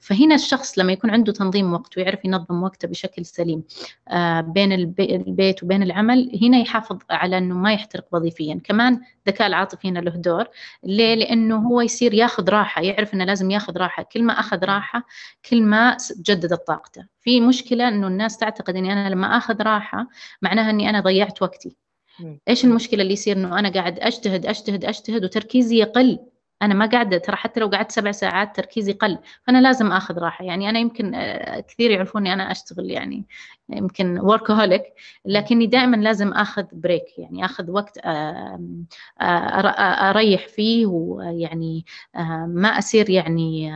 B: فهنا الشخص لما يكون عنده تنظيم وقت ويعرف يعرف ينظم وقته بشكل سليم آه، بين البيت وبين العمل هنا يحافظ على انه ما يحترق وظيفيا كمان الذكاء العاطفي هنا له دور ليه لانه هو يصير ياخذ راحه يعرف انه لازم ياخذ راحه كل ما اخذ راحه كل ما جدد طاقته في مشكله انه الناس تعتقد اني انا لما اخذ راحه معناها اني انا ضيعت وقتي ايش المشكله اللي يصير انه انا قاعد اجتهد اجتهد اجتهد وتركيزي يقل انا ما قاعده ترى حتى لو قعدت سبع ساعات تركيزي قل فانا لازم اخذ راحه يعني انا يمكن آه، كثير يعرفوني انا اشتغل يعني يمكن وركهوليك لكني دائما لازم اخذ بريك يعني اخذ وقت آه، آه، اريح فيه ويعني ما اصير يعني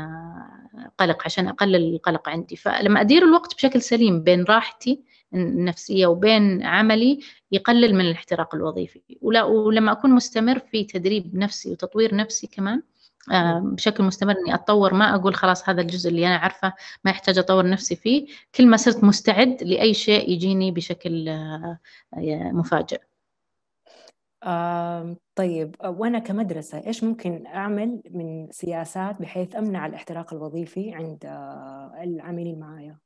B: قلق عشان اقلل القلق عندي فلما ادير الوقت بشكل سليم بين راحتي النفسية وبين عملي يقلل من الاحتراق الوظيفي ولما أكون مستمر في تدريب نفسي وتطوير نفسي كمان آه، بشكل مستمر اني اتطور ما اقول خلاص هذا الجزء اللي انا عارفه ما يحتاج اطور نفسي فيه كل ما صرت مستعد لاي شيء يجيني بشكل آه، آه، مفاجئ
A: آه طيب وانا كمدرسه ايش ممكن اعمل من سياسات بحيث امنع الاحتراق الوظيفي عند العاملين معايا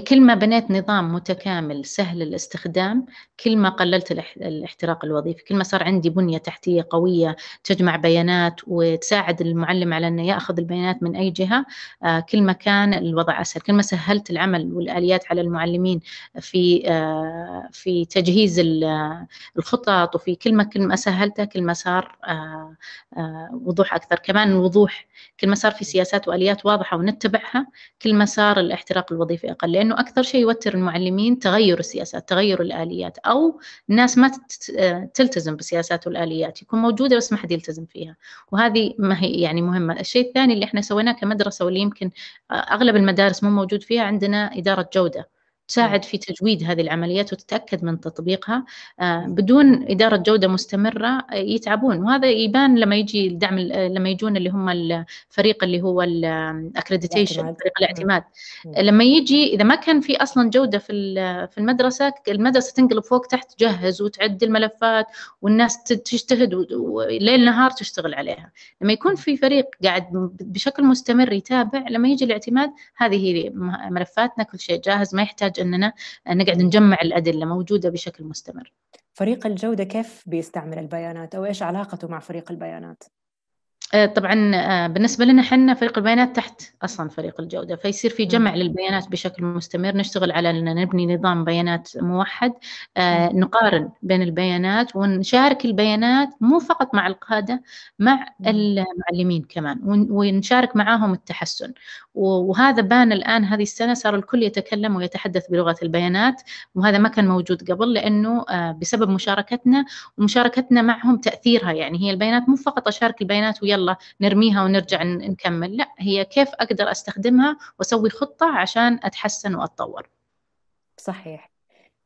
B: كل ما بنيت نظام متكامل سهل الاستخدام كل ما قللت الاحتراق الوظيفي كل ما صار عندي بنية تحتية قوية تجمع بيانات وتساعد المعلم على أنه يأخذ البيانات من أي جهة آه، كل ما كان الوضع أسهل كل ما سهلت العمل والآليات على المعلمين في آه، في تجهيز الخطط وفي كل ما كل ما سهلتها كل ما صار آه، وضوح أكثر كمان الوضوح كل ما صار في سياسات وآليات واضحة ونتبعها كل ما صار الاحتراق الوظيفي أقل لأنه أكثر شيء يوتر المعلمين تغير السياسات تغير الآليات أو الناس ما تلتزم بسياسات والآليات يكون موجودة بس ما حد يلتزم فيها وهذه ما هي يعني مهمة الشيء الثاني اللي احنا سويناه كمدرسة واللي يمكن أغلب المدارس مو موجود فيها عندنا إدارة جودة تساعد نعم. في تجويد هذه العمليات وتتأكد من تطبيقها آه، بدون إدارة جودة مستمرة آه، يتعبون وهذا يبان لما يجي الدعم لما يجون اللي هم الفريق اللي هو الاكريديتيشن فريق الاعتماد نعم. نعم. لما يجي إذا ما كان في أصلا جودة في في المدرسة المدرسة تنقلب فوق تحت تجهز وتعد الملفات والناس تجتهد وليل نهار تشتغل عليها لما يكون في فريق قاعد بشكل مستمر يتابع لما يجي الاعتماد هذه هي ملفاتنا كل شيء جاهز ما يحتاج نحتاج أننا نقعد نجمع الأدلة موجودة بشكل مستمر فريق الجودة كيف بيستعمل البيانات أو إيش علاقته مع فريق البيانات؟ آه، طبعا آه، بالنسبة لنا حنا فريق البيانات تحت أصلا فريق الجودة فيصير في جمع للبيانات بشكل مستمر نشتغل على أن نبني نظام بيانات موحد آه، نقارن بين البيانات ونشارك البيانات مو فقط مع القادة مع المعلمين كمان ونشارك معاهم التحسن وهذا بان الآن هذه السنة صار الكل يتكلم ويتحدث بلغة البيانات وهذا ما كان موجود قبل لأنه بسبب مشاركتنا ومشاركتنا معهم تأثيرها يعني هي البيانات مو فقط أشارك البيانات ويا يلا نرميها ونرجع نكمل لا هي كيف أقدر أستخدمها وأسوي خطة عشان أتحسن وأتطور
A: صحيح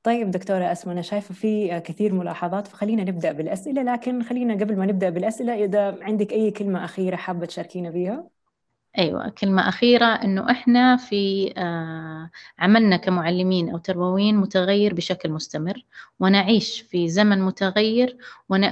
A: طيب دكتورة أسماء أنا شايفة في كثير ملاحظات فخلينا نبدأ بالأسئلة لكن خلينا قبل ما نبدأ بالأسئلة إذا عندك أي كلمة أخيرة حابة تشاركينا بيها
B: أيوة كلمة أخيرة إنه إحنا في آه، عملنا كمعلمين أو تربويين متغير بشكل مستمر ونعيش في زمن متغير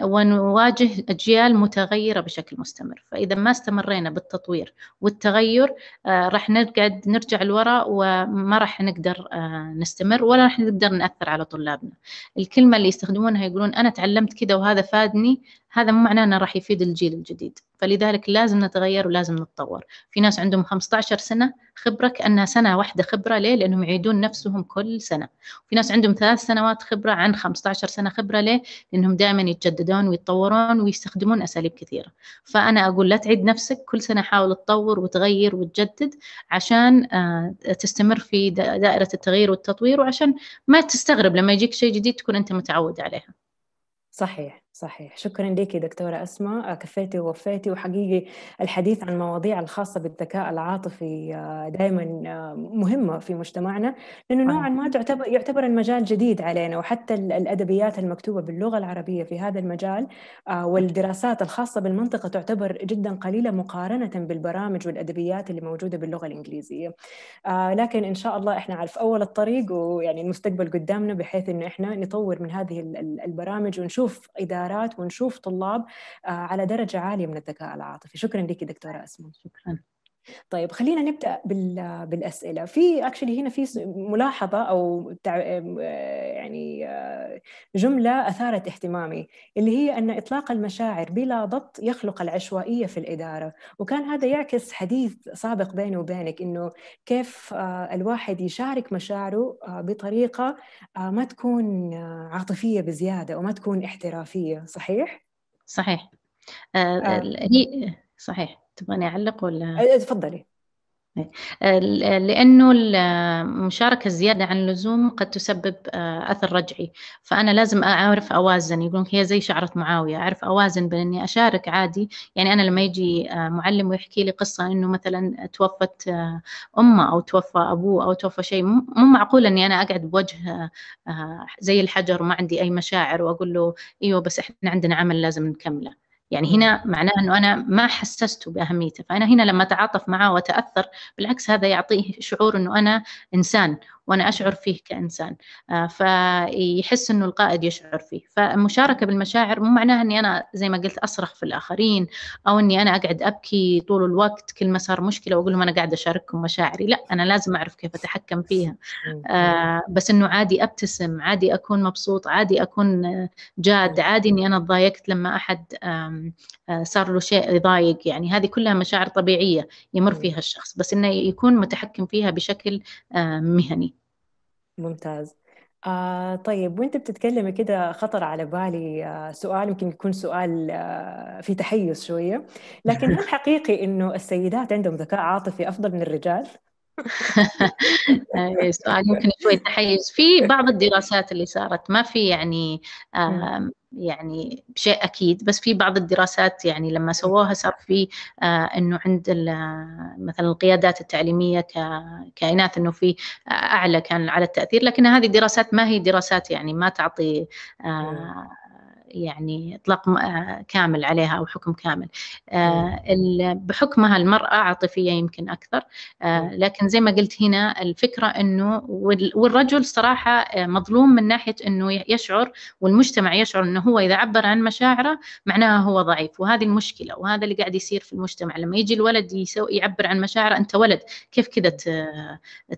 B: ونواجه أجيال متغيرة بشكل مستمر فإذا ما استمرينا بالتطوير والتغير آه، راح نقعد نرجع لورا وما راح نقدر آه، نستمر ولا راح نقدر نأثر على طلابنا الكلمة اللي يستخدمونها يقولون أنا تعلمت كذا وهذا فادني هذا مو معناه انه راح يفيد الجيل الجديد فلذلك لازم نتغير ولازم نتطور في ناس عندهم 15 سنه خبره كانها سنه واحده خبره ليه لانهم يعيدون نفسهم كل سنه وفي ناس عندهم ثلاث سنوات خبره عن 15 سنه خبره ليه لانهم دائما يتجددون ويتطورون ويستخدمون اساليب كثيره فانا اقول لا تعيد نفسك كل سنه حاول تطور وتغير وتجدد عشان آه، تستمر في دائره التغيير والتطوير وعشان ما تستغرب لما يجيك شيء جديد تكون انت متعود عليها صحيح صحيح شكرا لك دكتورة
A: أسماء كفيتي ووفيتي وحقيقي الحديث عن المواضيع الخاصة بالذكاء العاطفي آه، دائما آه، مهمة في مجتمعنا لأنه نوعا ما تعتبر يعتبر المجال جديد علينا وحتى الأدبيات المكتوبة باللغة العربية في هذا المجال آه، والدراسات الخاصة بالمنطقة تعتبر جدا قليلة مقارنة بالبرامج والأدبيات اللي موجودة باللغة الإنجليزية لكن إن شاء الله إحنا في أول الطريق ويعني المستقبل قدامنا بحيث إنه إحنا نطور من هذه البرامج ونشوف إذا مهارات ونشوف طلاب آه، على درجه عاليه من الذكاء العاطفي شكرا لك دكتوره اسماء شكرا طيب خلينا نبدا بالاسئله في اكشلي هنا في ملاحظه او آه، يعني آه، جمله اثارت اهتمامي اللي هي ان اطلاق المشاعر بلا ضبط يخلق العشوائيه في الاداره وكان هذا يعكس حديث سابق بيني وبينك انه كيف آه، الواحد يشارك مشاعره بطريقه ما تكون عاطفيه بزياده وما
B: تكون احترافيه صحيح صحيح آه. هي صحيح تبغاني أعلق ولا؟ تفضلي لأنه المشاركة الزيادة عن اللزوم قد تسبب آه، أثر رجعي فأنا لازم أعرف أوازن يقولون هي زي شعرة معاوية أعرف أوازن بين أني أشارك عادي يعني أنا لما يجي آه، معلم ويحكي لي قصة أنه مثلا توفت آه، أمه أو توفى أبوه أو توفى شيء مو معقول أني أنا أقعد بوجه زي الحجر وما عندي أي مشاعر وأقول له أيوه بس إحنا عندنا عمل لازم نكمله يعني هنا معناه انه انا ما حسسته باهميته فانا هنا لما اتعاطف معه واتاثر بالعكس هذا يعطيه شعور انه انا انسان وانا اشعر فيه كانسان آه، فيحس انه القائد يشعر فيه فالمشاركه بالمشاعر مو معناها اني انا زي ما قلت اصرخ في الاخرين او اني انا اقعد ابكي طول الوقت كل ما صار مشكله واقول لهم انا قاعده اشارككم مشاعري لا انا لازم اعرف كيف اتحكم فيها آه، بس انه عادي ابتسم عادي اكون مبسوط عادي اكون جاد عادي اني انا تضايقت لما احد آه، صار له شيء يضايق يعني هذه كلها مشاعر طبيعيه يمر فيها الشخص بس انه يكون متحكم فيها بشكل مهني
A: ممتاز آه طيب وانت بتتكلمي كده خطر على بالي آه سؤال يمكن يكون سؤال آه في تحيز شويه لكن هل حقيقي انه السيدات عندهم ذكاء عاطفي افضل من الرجال؟
B: إيه، سؤال يمكن شوي تحيز في بعض الدراسات اللي صارت ما في يعني يعني بشيء اكيد بس في بعض الدراسات يعني لما سووها صار في آه، انه عند آه، مثلا القيادات التعليميه كائنات انه في آه، اعلى كان على التاثير لكن هذه الدراسات ما هي دراسات يعني ما تعطي نعم. يعني إطلاق آه، كامل عليها أو حكم كامل آه، إيه. بحكمها المرأة عاطفية يمكن أكثر آه، إيه. لكن زي ما قلت هنا الفكرة أنه والرجل صراحة مظلوم من ناحية أنه يشعر والمجتمع يشعر أنه هو إذا عبر عن مشاعره معناها هو ضعيف وهذه المشكلة وهذا اللي قاعد يصير في المجتمع لما يجي الولد يسوي يعبر عن مشاعره أنت ولد كيف كذا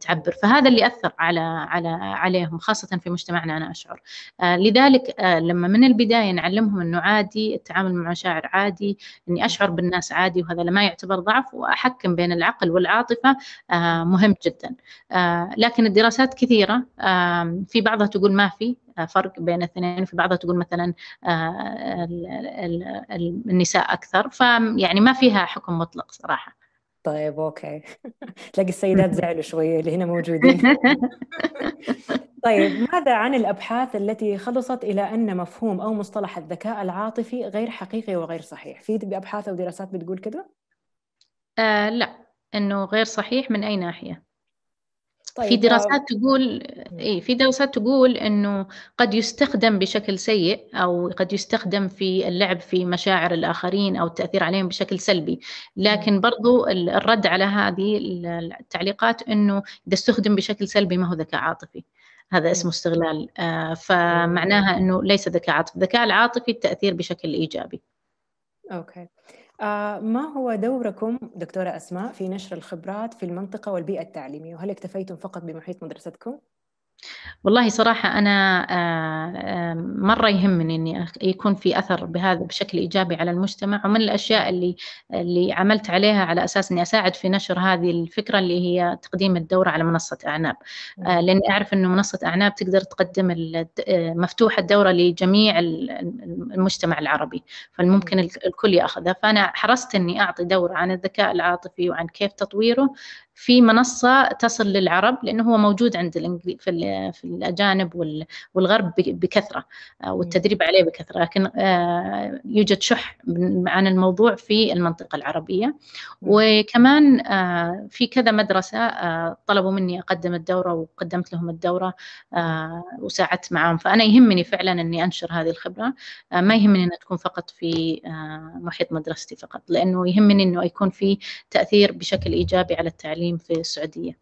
B: تعبر فهذا اللي أثر على على عليهم خاصة في مجتمعنا أنا أشعر لذلك لما من البداية البدايه نعلمهم انه عادي التعامل مع مشاعر عادي اني اشعر بالناس عادي وهذا ما يعتبر ضعف واحكم بين العقل والعاطفه آه، مهم جدا آه، لكن الدراسات كثيره آه، في بعضها تقول ما في فرق بين الاثنين في بعضها تقول مثلا النساء اكثر فيعني ما فيها حكم مطلق صراحه طيب اوكي
A: تلاقي السيدات زعلوا شويه اللي هنا موجودين طيب ماذا عن الابحاث التي خلصت الى ان مفهوم او مصطلح الذكاء العاطفي غير حقيقي وغير صحيح؟ في ابحاث او دراسات بتقول كده؟
B: آه لا انه غير صحيح من اي ناحيه؟
A: طيب في آه، دراسات
B: تقول اي في دراسات تقول انه قد يستخدم بشكل سيء او قد يستخدم في اللعب في مشاعر الاخرين او التاثير عليهم بشكل سلبي لكن برضو الرد على هذه التعليقات انه اذا استخدم بشكل سلبي ما هو ذكاء عاطفي هذا اسمه إيه. استغلال آه، إيه. فمعناها انه ليس ذكاء عاطفي الذكاء العاطفي التاثير بشكل ايجابي
A: اوكي آه، ما هو دوركم دكتوره اسماء في نشر الخبرات في المنطقه والبيئه التعليميه وهل اكتفيتم فقط بمحيط مدرستكم
B: والله صراحة أنا آه، آه، مرة يهمني إني يكون في أثر بهذا بشكل إيجابي على المجتمع ومن الأشياء اللي اللي عملت عليها على أساس إني أساعد في نشر هذه الفكرة اللي هي تقديم الدورة على منصة أعناب آه، لأني أعرف إنه منصة أعناب تقدر تقدم مفتوحة الدورة لجميع المجتمع العربي فممكن الكل يأخذها فأنا حرصت إني أعطي دورة عن الذكاء العاطفي وعن كيف تطويره في منصة تصل للعرب لأنه هو موجود عند في, في الأجانب والغرب بكثرة آه، والتدريب عليه بكثرة لكن آه، يوجد شح عن الموضوع في المنطقة العربية وكمان آه، في كذا مدرسة طلبوا مني أقدم الدورة وقدمت لهم الدورة وساعدت معهم فأنا يهمني فعلا أني أنشر هذه الخبرة ما يهمني أنها تكون فقط في محيط مدرستي فقط لأنه يهمني أنه يكون في تأثير بشكل إيجابي على التعليم التعليم في السعودية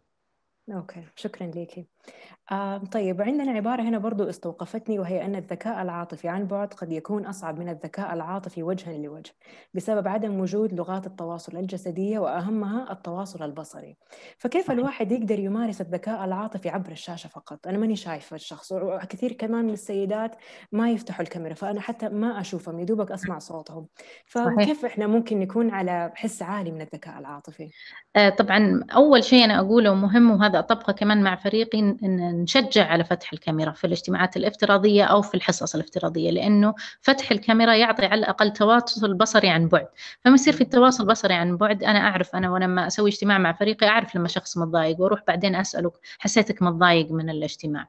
B: أوكي شكرا
A: لك. آه طيب عندنا عبارة هنا برضو استوقفتني وهي أن الذكاء العاطفي عن بعد قد يكون أصعب من الذكاء العاطفي وجها لوجه بسبب عدم وجود لغات التواصل الجسدية وأهمها التواصل البصري فكيف الواحد يقدر يمارس الذكاء العاطفي عبر الشاشة فقط أنا ماني شايفة الشخص وكثير كمان من السيدات ما يفتحوا الكاميرا فأنا حتى ما أشوفهم يدوبك أسمع صوتهم فكيف إحنا ممكن نكون على حس عالي من الذكاء العاطفي
B: آه طبعا أول شيء أنا أقوله مهم وهذا أطبقه كمان مع فريقي إن نشجع على فتح الكاميرا في الاجتماعات الافتراضية أو في الحصص الافتراضية لأنه فتح الكاميرا يعطي على الأقل تواصل بصري عن بعد فما يصير في التواصل بصري عن بعد أنا أعرف أنا ولما أسوي اجتماع مع فريقي أعرف لما شخص متضايق وأروح بعدين أسأله حسيتك متضايق من الاجتماع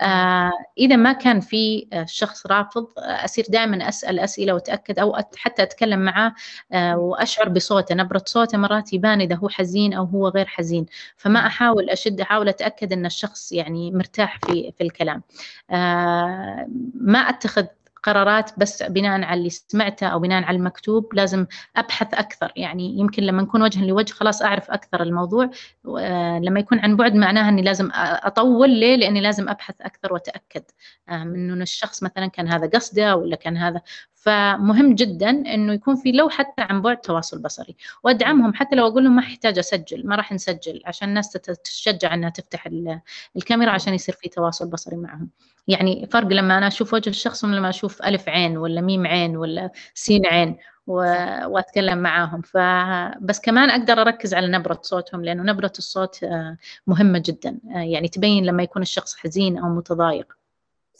B: آه إذا ما كان في آه، شخص رافض آه، أصير دائما أسأل أسئلة وأتأكد أو حتى أتكلم معاه آه، وأشعر بصوته نبرة صوته مرات يبان إذا هو حزين أو هو غير حزين فما أحاول أشد أحاول أتأكد أن الشخص يعني مرتاح في في الكلام آه، ما اتخذ قرارات بس بناء على اللي سمعته او بناء على المكتوب لازم ابحث اكثر يعني يمكن لما نكون وجها لوجه خلاص اعرف اكثر الموضوع آه، لما يكون عن بعد معناها اني لازم اطول ليه لاني لازم ابحث اكثر واتاكد آه، من انه الشخص مثلا كان هذا قصده ولا كان هذا فمهم جدا انه يكون في لو حتى عن بعد تواصل بصري وادعمهم حتى لو اقول لهم ما احتاج اسجل ما راح نسجل عشان الناس تتشجع انها تفتح الكاميرا عشان يصير في تواصل بصري معهم يعني فرق لما انا اشوف وجه الشخص من لما اشوف الف عين ولا ميم عين ولا سين عين واتكلم معاهم ف... بس كمان اقدر اركز على نبره صوتهم لانه نبره الصوت آه، مهمه جدا آه، يعني تبين لما يكون الشخص حزين او متضايق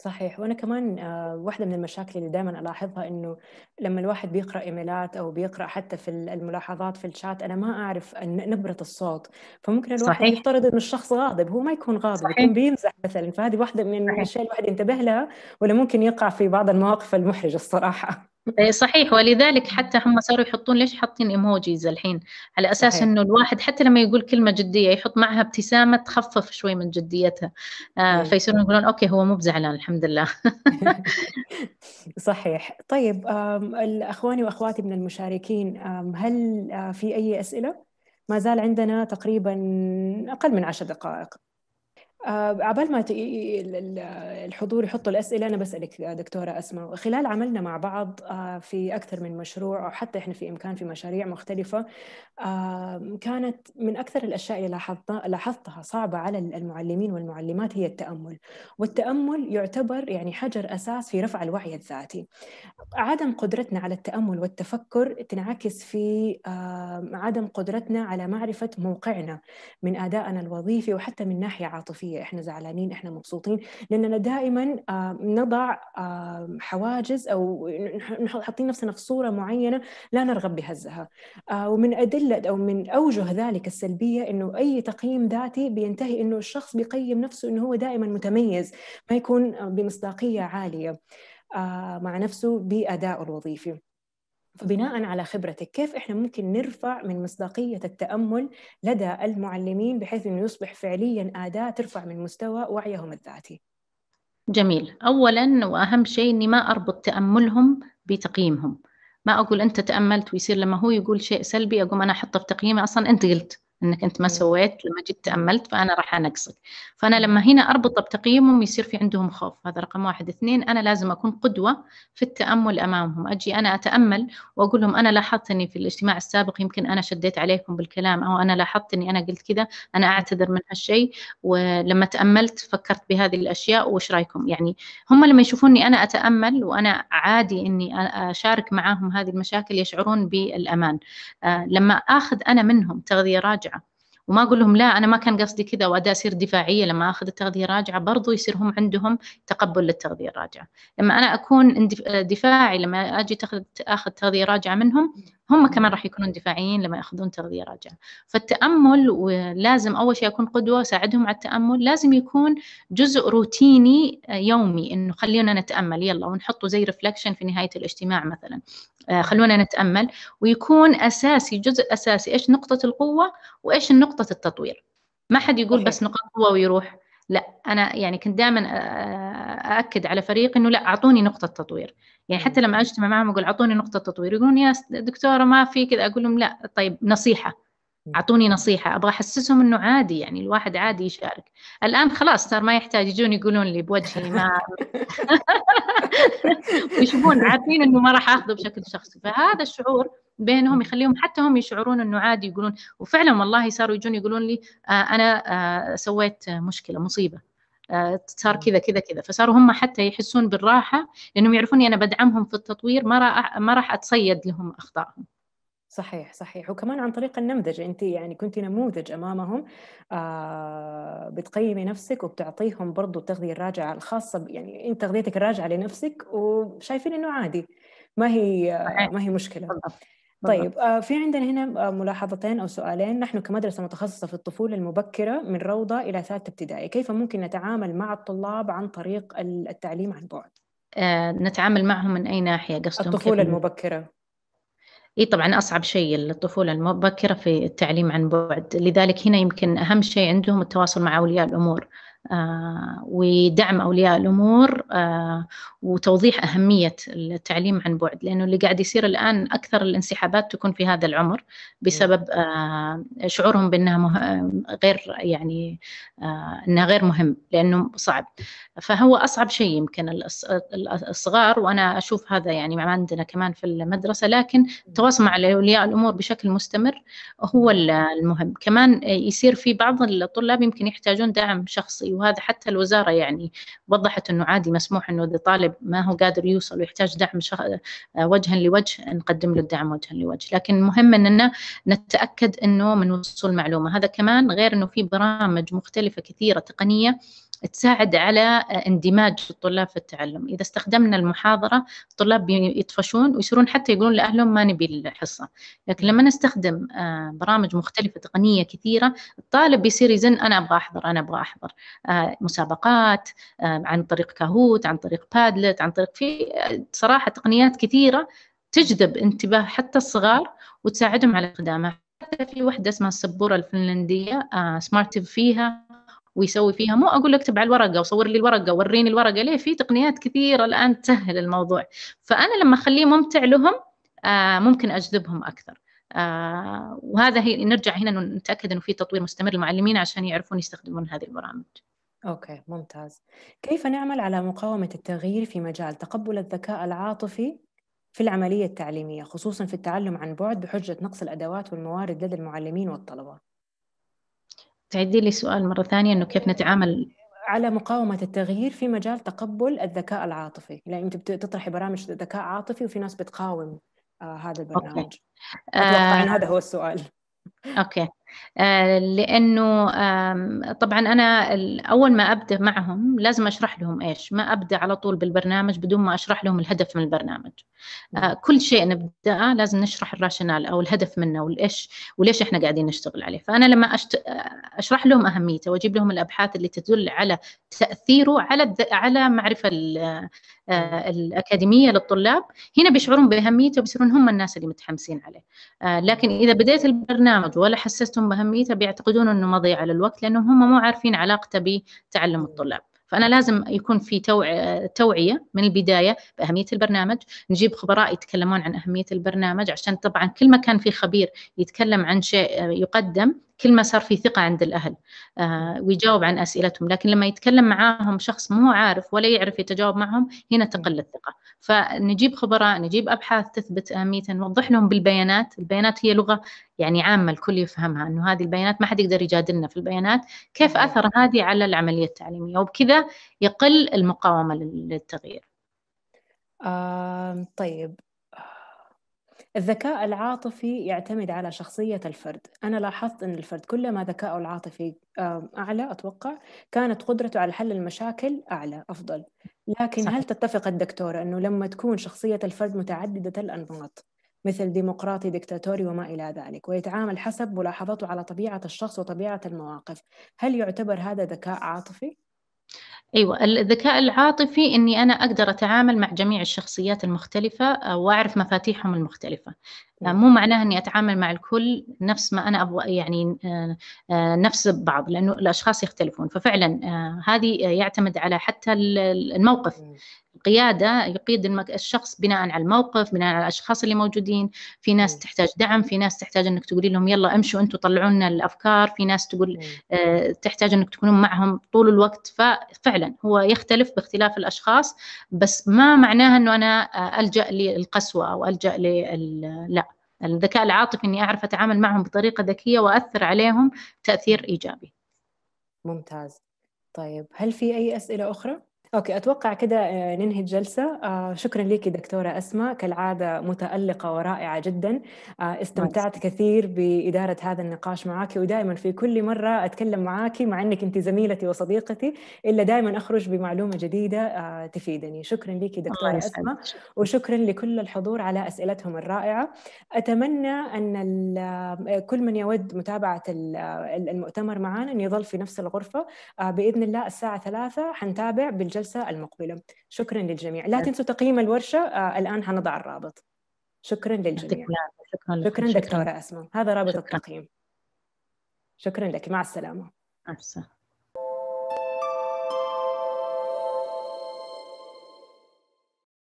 A: صحيح وانا كمان آه، واحده من المشاكل اللي دائما الاحظها انه لما الواحد بيقرا ايميلات او بيقرا حتى في الملاحظات في الشات انا ما اعرف نبره الصوت فممكن الواحد صحيح. يفترض انه الشخص غاضب هو ما يكون غاضب صحيح. يكون بيمزح مثلا فهذه واحده من الاشياء الواحد ينتبه لها ولا ممكن يقع في بعض المواقف
B: المحرجه الصراحه إيه، صحيح ولذلك حتى هم صاروا يحطون ليش حاطين ايموجيز الحين على اساس صحيح. انه الواحد حتى لما يقول كلمه جديه يحط معها ابتسامه تخفف شوي من جديتها آه إيه. فيصيرون يقولون اوكي هو مو بزعلان الحمد لله صحيح
A: طيب اخواني واخواتي من المشاركين هل آه، في اي اسئله ما زال عندنا تقريبا اقل من عشر دقائق آه، عبال ما الحضور يحطوا الاسئله انا بسالك دكتوره اسماء خلال عملنا مع بعض آه، في اكثر من مشروع او حتى احنا في امكان في مشاريع مختلفه آه، كانت من اكثر الاشياء اللي لاحظتها صعبه على المعلمين والمعلمات هي التامل والتامل يعتبر يعني حجر اساس في رفع الوعي الذاتي عدم قدرتنا على التامل والتفكر تنعكس في عدم قدرتنا على معرفه موقعنا من ادائنا الوظيفي وحتى من ناحيه عاطفيه عاديه احنا زعلانين احنا مبسوطين لاننا دائما آه، نضع آه، حواجز او حاطين نفسنا في صوره معينه لا نرغب بهزها آه، ومن ادله او من اوجه ذلك السلبيه انه اي تقييم ذاتي بينتهي انه الشخص بيقيم نفسه انه هو دائما متميز ما يكون بمصداقيه عاليه مع نفسه بادائه الوظيفي فبناء على خبرتك كيف احنا ممكن نرفع من مصداقيه التامل لدى المعلمين بحيث انه يصبح فعليا اداه ترفع من مستوى وعيهم الذاتي
B: جميل اولا واهم شيء اني ما اربط تاملهم بتقييمهم ما اقول انت تاملت ويصير لما هو يقول شيء سلبي اقوم انا احطه في تقييمي اصلا انت قلت انك انت ما سويت لما جيت تاملت فانا راح انقصك فانا لما هنا اربطه بتقييمهم يصير في عندهم خوف هذا رقم واحد اثنين انا لازم اكون قدوه في التامل امامهم اجي انا اتامل واقول لهم انا لاحظت اني في الاجتماع السابق يمكن انا شديت عليكم بالكلام او انا لاحظت اني انا قلت كذا انا اعتذر من هالشيء ولما تاملت فكرت بهذه الاشياء وايش رايكم يعني هم لما يشوفوني انا اتامل وانا عادي اني اشارك معاهم هذه المشاكل يشعرون بالامان آه، لما اخذ انا منهم تغذيه راجعه وما اقول لهم لا انا ما كان قصدي كذا واداء اصير دفاعيه لما اخذ التغذيه الراجعه برضو يصير هم عندهم تقبل للتغذيه الراجعه لما انا اكون دفاعي لما اجي تاخذ اخذ تغذيه راجعه منهم هم كمان راح يكونون دفاعيين لما ياخذون تغذيه راجعه فالتامل ولازم اول شيء اكون قدوه اساعدهم على التامل لازم يكون جزء روتيني آه، يومي انه خلينا نتامل يلا ونحطه زي ريفلكشن في نهايه الاجتماع مثلا آه، خلونا نتامل ويكون اساسي جزء اساسي ايش نقطه القوه وايش نقطه التطوير ما حد يقول بس نقاط قوه ويروح لا انا يعني كنت دائما اكد آه، آه، على فريقي انه لا اعطوني نقطه تطوير يعني حتى لما اجتمع معهم اقول اعطوني نقطه تطوير يقولون يا دكتوره ما في كذا اقول لهم لا طيب نصيحه اعطوني نصيحه ابغى احسسهم انه عادي يعني الواحد عادي يشارك الان خلاص صار ما يحتاج يجون يقولون لي بوجهي ما ويشوفون عارفين انه ما راح اخذه بشكل شخصي فهذا الشعور بينهم يخليهم حتى هم يشعرون انه عادي يقولون وفعلا والله صاروا يجون يقولون لي آه انا آه سويت مشكله مصيبه آه، صار كذا كذا كذا فصاروا هم حتى يحسون بالراحه لانهم يعرفوني انا بدعمهم في التطوير ما راح ما راح اتصيد لهم اخطائهم صحيح صحيح وكمان عن
A: طريق النمذجة أنت يعني كنت نموذج أمامهم آه، بتقيمي نفسك وبتعطيهم برضو التغذية الراجعة الخاصة يعني أنت تغذيتك الراجعة لنفسك وشايفين أنه عادي ما هي ما هي مشكلة بالضبط. طيب آه، في عندنا هنا ملاحظتين أو سؤالين نحن كمدرسة متخصصة في الطفولة المبكرة من روضة إلى ثالث ابتدائي كيف ممكن نتعامل مع الطلاب عن طريق التعليم عن بعد؟
B: آه، نتعامل معهم من أي ناحية قصدهم الطفولة المبكرة اي طبعا اصعب شيء الطفوله المبكره في التعليم عن بعد لذلك هنا يمكن اهم شيء عندهم التواصل مع اولياء الامور آه، ودعم أولياء الأمور آه، وتوضيح أهمية التعليم عن بعد لأنه اللي قاعد يصير الآن أكثر الانسحابات تكون في هذا العمر بسبب آه، شعورهم بأنها غير يعني أنها غير مهم لأنه صعب فهو أصعب شيء يمكن الصغار وأنا أشوف هذا يعني ما عندنا كمان في المدرسة لكن التواصل مع أولياء الأمور بشكل مستمر هو المهم كمان يصير في بعض الطلاب يمكن يحتاجون دعم شخصي عادي وهذا حتى الوزارة يعني وضحت أنه عادي مسموح أنه إذا طالب ما هو قادر يوصل ويحتاج دعم شخ... وجها لوجه نقدم له الدعم وجها لوجه لكن مهم أننا نتأكد أنه من وصول معلومة هذا كمان غير أنه في برامج مختلفة كثيرة تقنية تساعد على اندماج الطلاب في التعلم إذا استخدمنا المحاضرة الطلاب يطفشون ويصيرون حتى يقولون لأهلهم ما نبي الحصة لكن لما نستخدم آه، برامج مختلفة تقنية كثيرة الطالب بيصير يزن أنا أبغى أحضر أنا أبغى أحضر آه، مسابقات آه، عن طريق كاهوت عن طريق بادلت عن طريق في صراحة تقنيات كثيرة تجذب انتباه حتى الصغار وتساعدهم على اقدامها حتى في وحدة اسمها السبورة الفنلندية سمارت فيها ويسوي فيها مو اقول لك تبع الورقه وصور لي الورقه وريني الورقه ليه في تقنيات كثيره الان تسهل الموضوع فانا لما اخليه ممتع لهم آه ممكن اجذبهم اكثر آه وهذا هي نرجع هنا نتاكد انه في تطوير مستمر للمعلمين عشان يعرفون يستخدمون هذه البرامج
A: اوكي ممتاز كيف نعمل على مقاومه التغيير في مجال تقبل الذكاء العاطفي في العمليه التعليميه خصوصا في التعلم عن بعد بحجه نقص الادوات والموارد لدى المعلمين والطلبه
B: تعدي لي سؤال مرة ثانية أنه كيف نتعامل
A: على مقاومة التغيير في مجال تقبل الذكاء العاطفي لأن أنت بتطرحي برامج ذكاء عاطفي وفي ناس بتقاوم آه هذا البرنامج أوكي. أتوقع أن آه. هذا هو السؤال
B: أوكي آه، لانه طبعا انا اول ما ابدا معهم لازم اشرح لهم ايش ما ابدا على طول بالبرنامج بدون ما اشرح لهم الهدف من البرنامج آه، كل شيء نبداه لازم نشرح الراشونال او الهدف منه والايش وليش احنا قاعدين نشتغل عليه فانا لما آه، اشرح لهم اهميته واجيب لهم الابحاث اللي تدل على تاثيره على على معرفه الاكاديميه للطلاب هنا بيشعرون باهميته وبيصيرون هم الناس اللي متحمسين عليه لكن اذا بديت البرنامج ولا حسستهم يحسسون باهميته بيعتقدون انه مضيعه للوقت لانهم هم مو عارفين علاقته بتعلم الطلاب فانا لازم يكون في توعيه من البدايه باهميه البرنامج نجيب خبراء يتكلمون عن اهميه البرنامج عشان طبعا كل ما كان في خبير يتكلم عن شيء آه، يقدم كل ما صار في ثقة عند الأهل آه، ويجاوب عن أسئلتهم لكن لما يتكلم معاهم شخص مو عارف ولا يعرف يتجاوب معهم هنا تقل الثقة فنجيب خبراء نجيب أبحاث تثبت أهمية نوضح لهم بالبيانات البيانات هي لغة يعني عامة الكل يفهمها أنه هذه البيانات ما حد يقدر يجادلنا في البيانات كيف أثر هذه على العملية التعليمية وبكذا يقل المقاومة للتغيير آه
A: طيب الذكاء العاطفي يعتمد على شخصية الفرد أنا لاحظت أن الفرد كلما ذكاؤه العاطفي أعلى أتوقع كانت قدرته على حل المشاكل أعلى أفضل لكن صحيح. هل تتفق الدكتورة أنه لما تكون شخصية الفرد متعددة الأنماط مثل ديمقراطي ديكتاتوري وما إلى ذلك ويتعامل حسب ملاحظته على طبيعة الشخص وطبيعة المواقف هل يعتبر هذا ذكاء عاطفي؟
B: ايوه الذكاء العاطفي اني انا اقدر اتعامل مع جميع الشخصيات المختلفه آه، واعرف مفاتيحهم المختلفه آه، إيه. مو معناها اني اتعامل مع الكل نفس ما انا ابغى يعني آه، نفس بعض لانه الاشخاص يختلفون ففعلا هذه يعتمد على حتى الموقف إيه. قياده يقيد الشخص بناء على الموقف بناء على الاشخاص اللي موجودين في ناس تحتاج دعم في ناس تحتاج انك تقولي لهم يلا امشوا انتم طلعوا لنا الافكار في ناس تقول آه تحتاج انك تكونون معهم طول الوقت ففعلا هو يختلف باختلاف الاشخاص بس ما معناها انه انا آه، الجا للقسوه او الجا لل لا الذكاء العاطفي اني اعرف اتعامل معهم بطريقه ذكيه واثر عليهم تاثير ايجابي
A: ممتاز طيب هل في اي اسئله اخرى اوكي اتوقع كده آه، ننهي الجلسه آه، شكرا لك دكتوره اسماء كالعاده متالقه ورائعه جدا آه، استمتعت كثير باداره هذا النقاش معك ودائما في كل مره اتكلم معك مع انك انت زميلتي وصديقتي الا دائما اخرج بمعلومه جديده تفيدني شكرا لك دكتوره اسماء وشكرا لكل الحضور على اسئلتهم الرائعه اتمنى ان كل من يود متابعه المؤتمر معنا انه يظل في نفس الغرفه باذن الله الساعه 3 حنتابع بالجلسه الجلسة المقبلة شكرا للجميع لا تنسوا تقييم الورشة آه، الآن حنضع الرابط شكرا للجميع
B: شكرا, شكرا دكتورة أسماء
A: هذا رابط شكرا. التقييم شكرا لك مع السلامة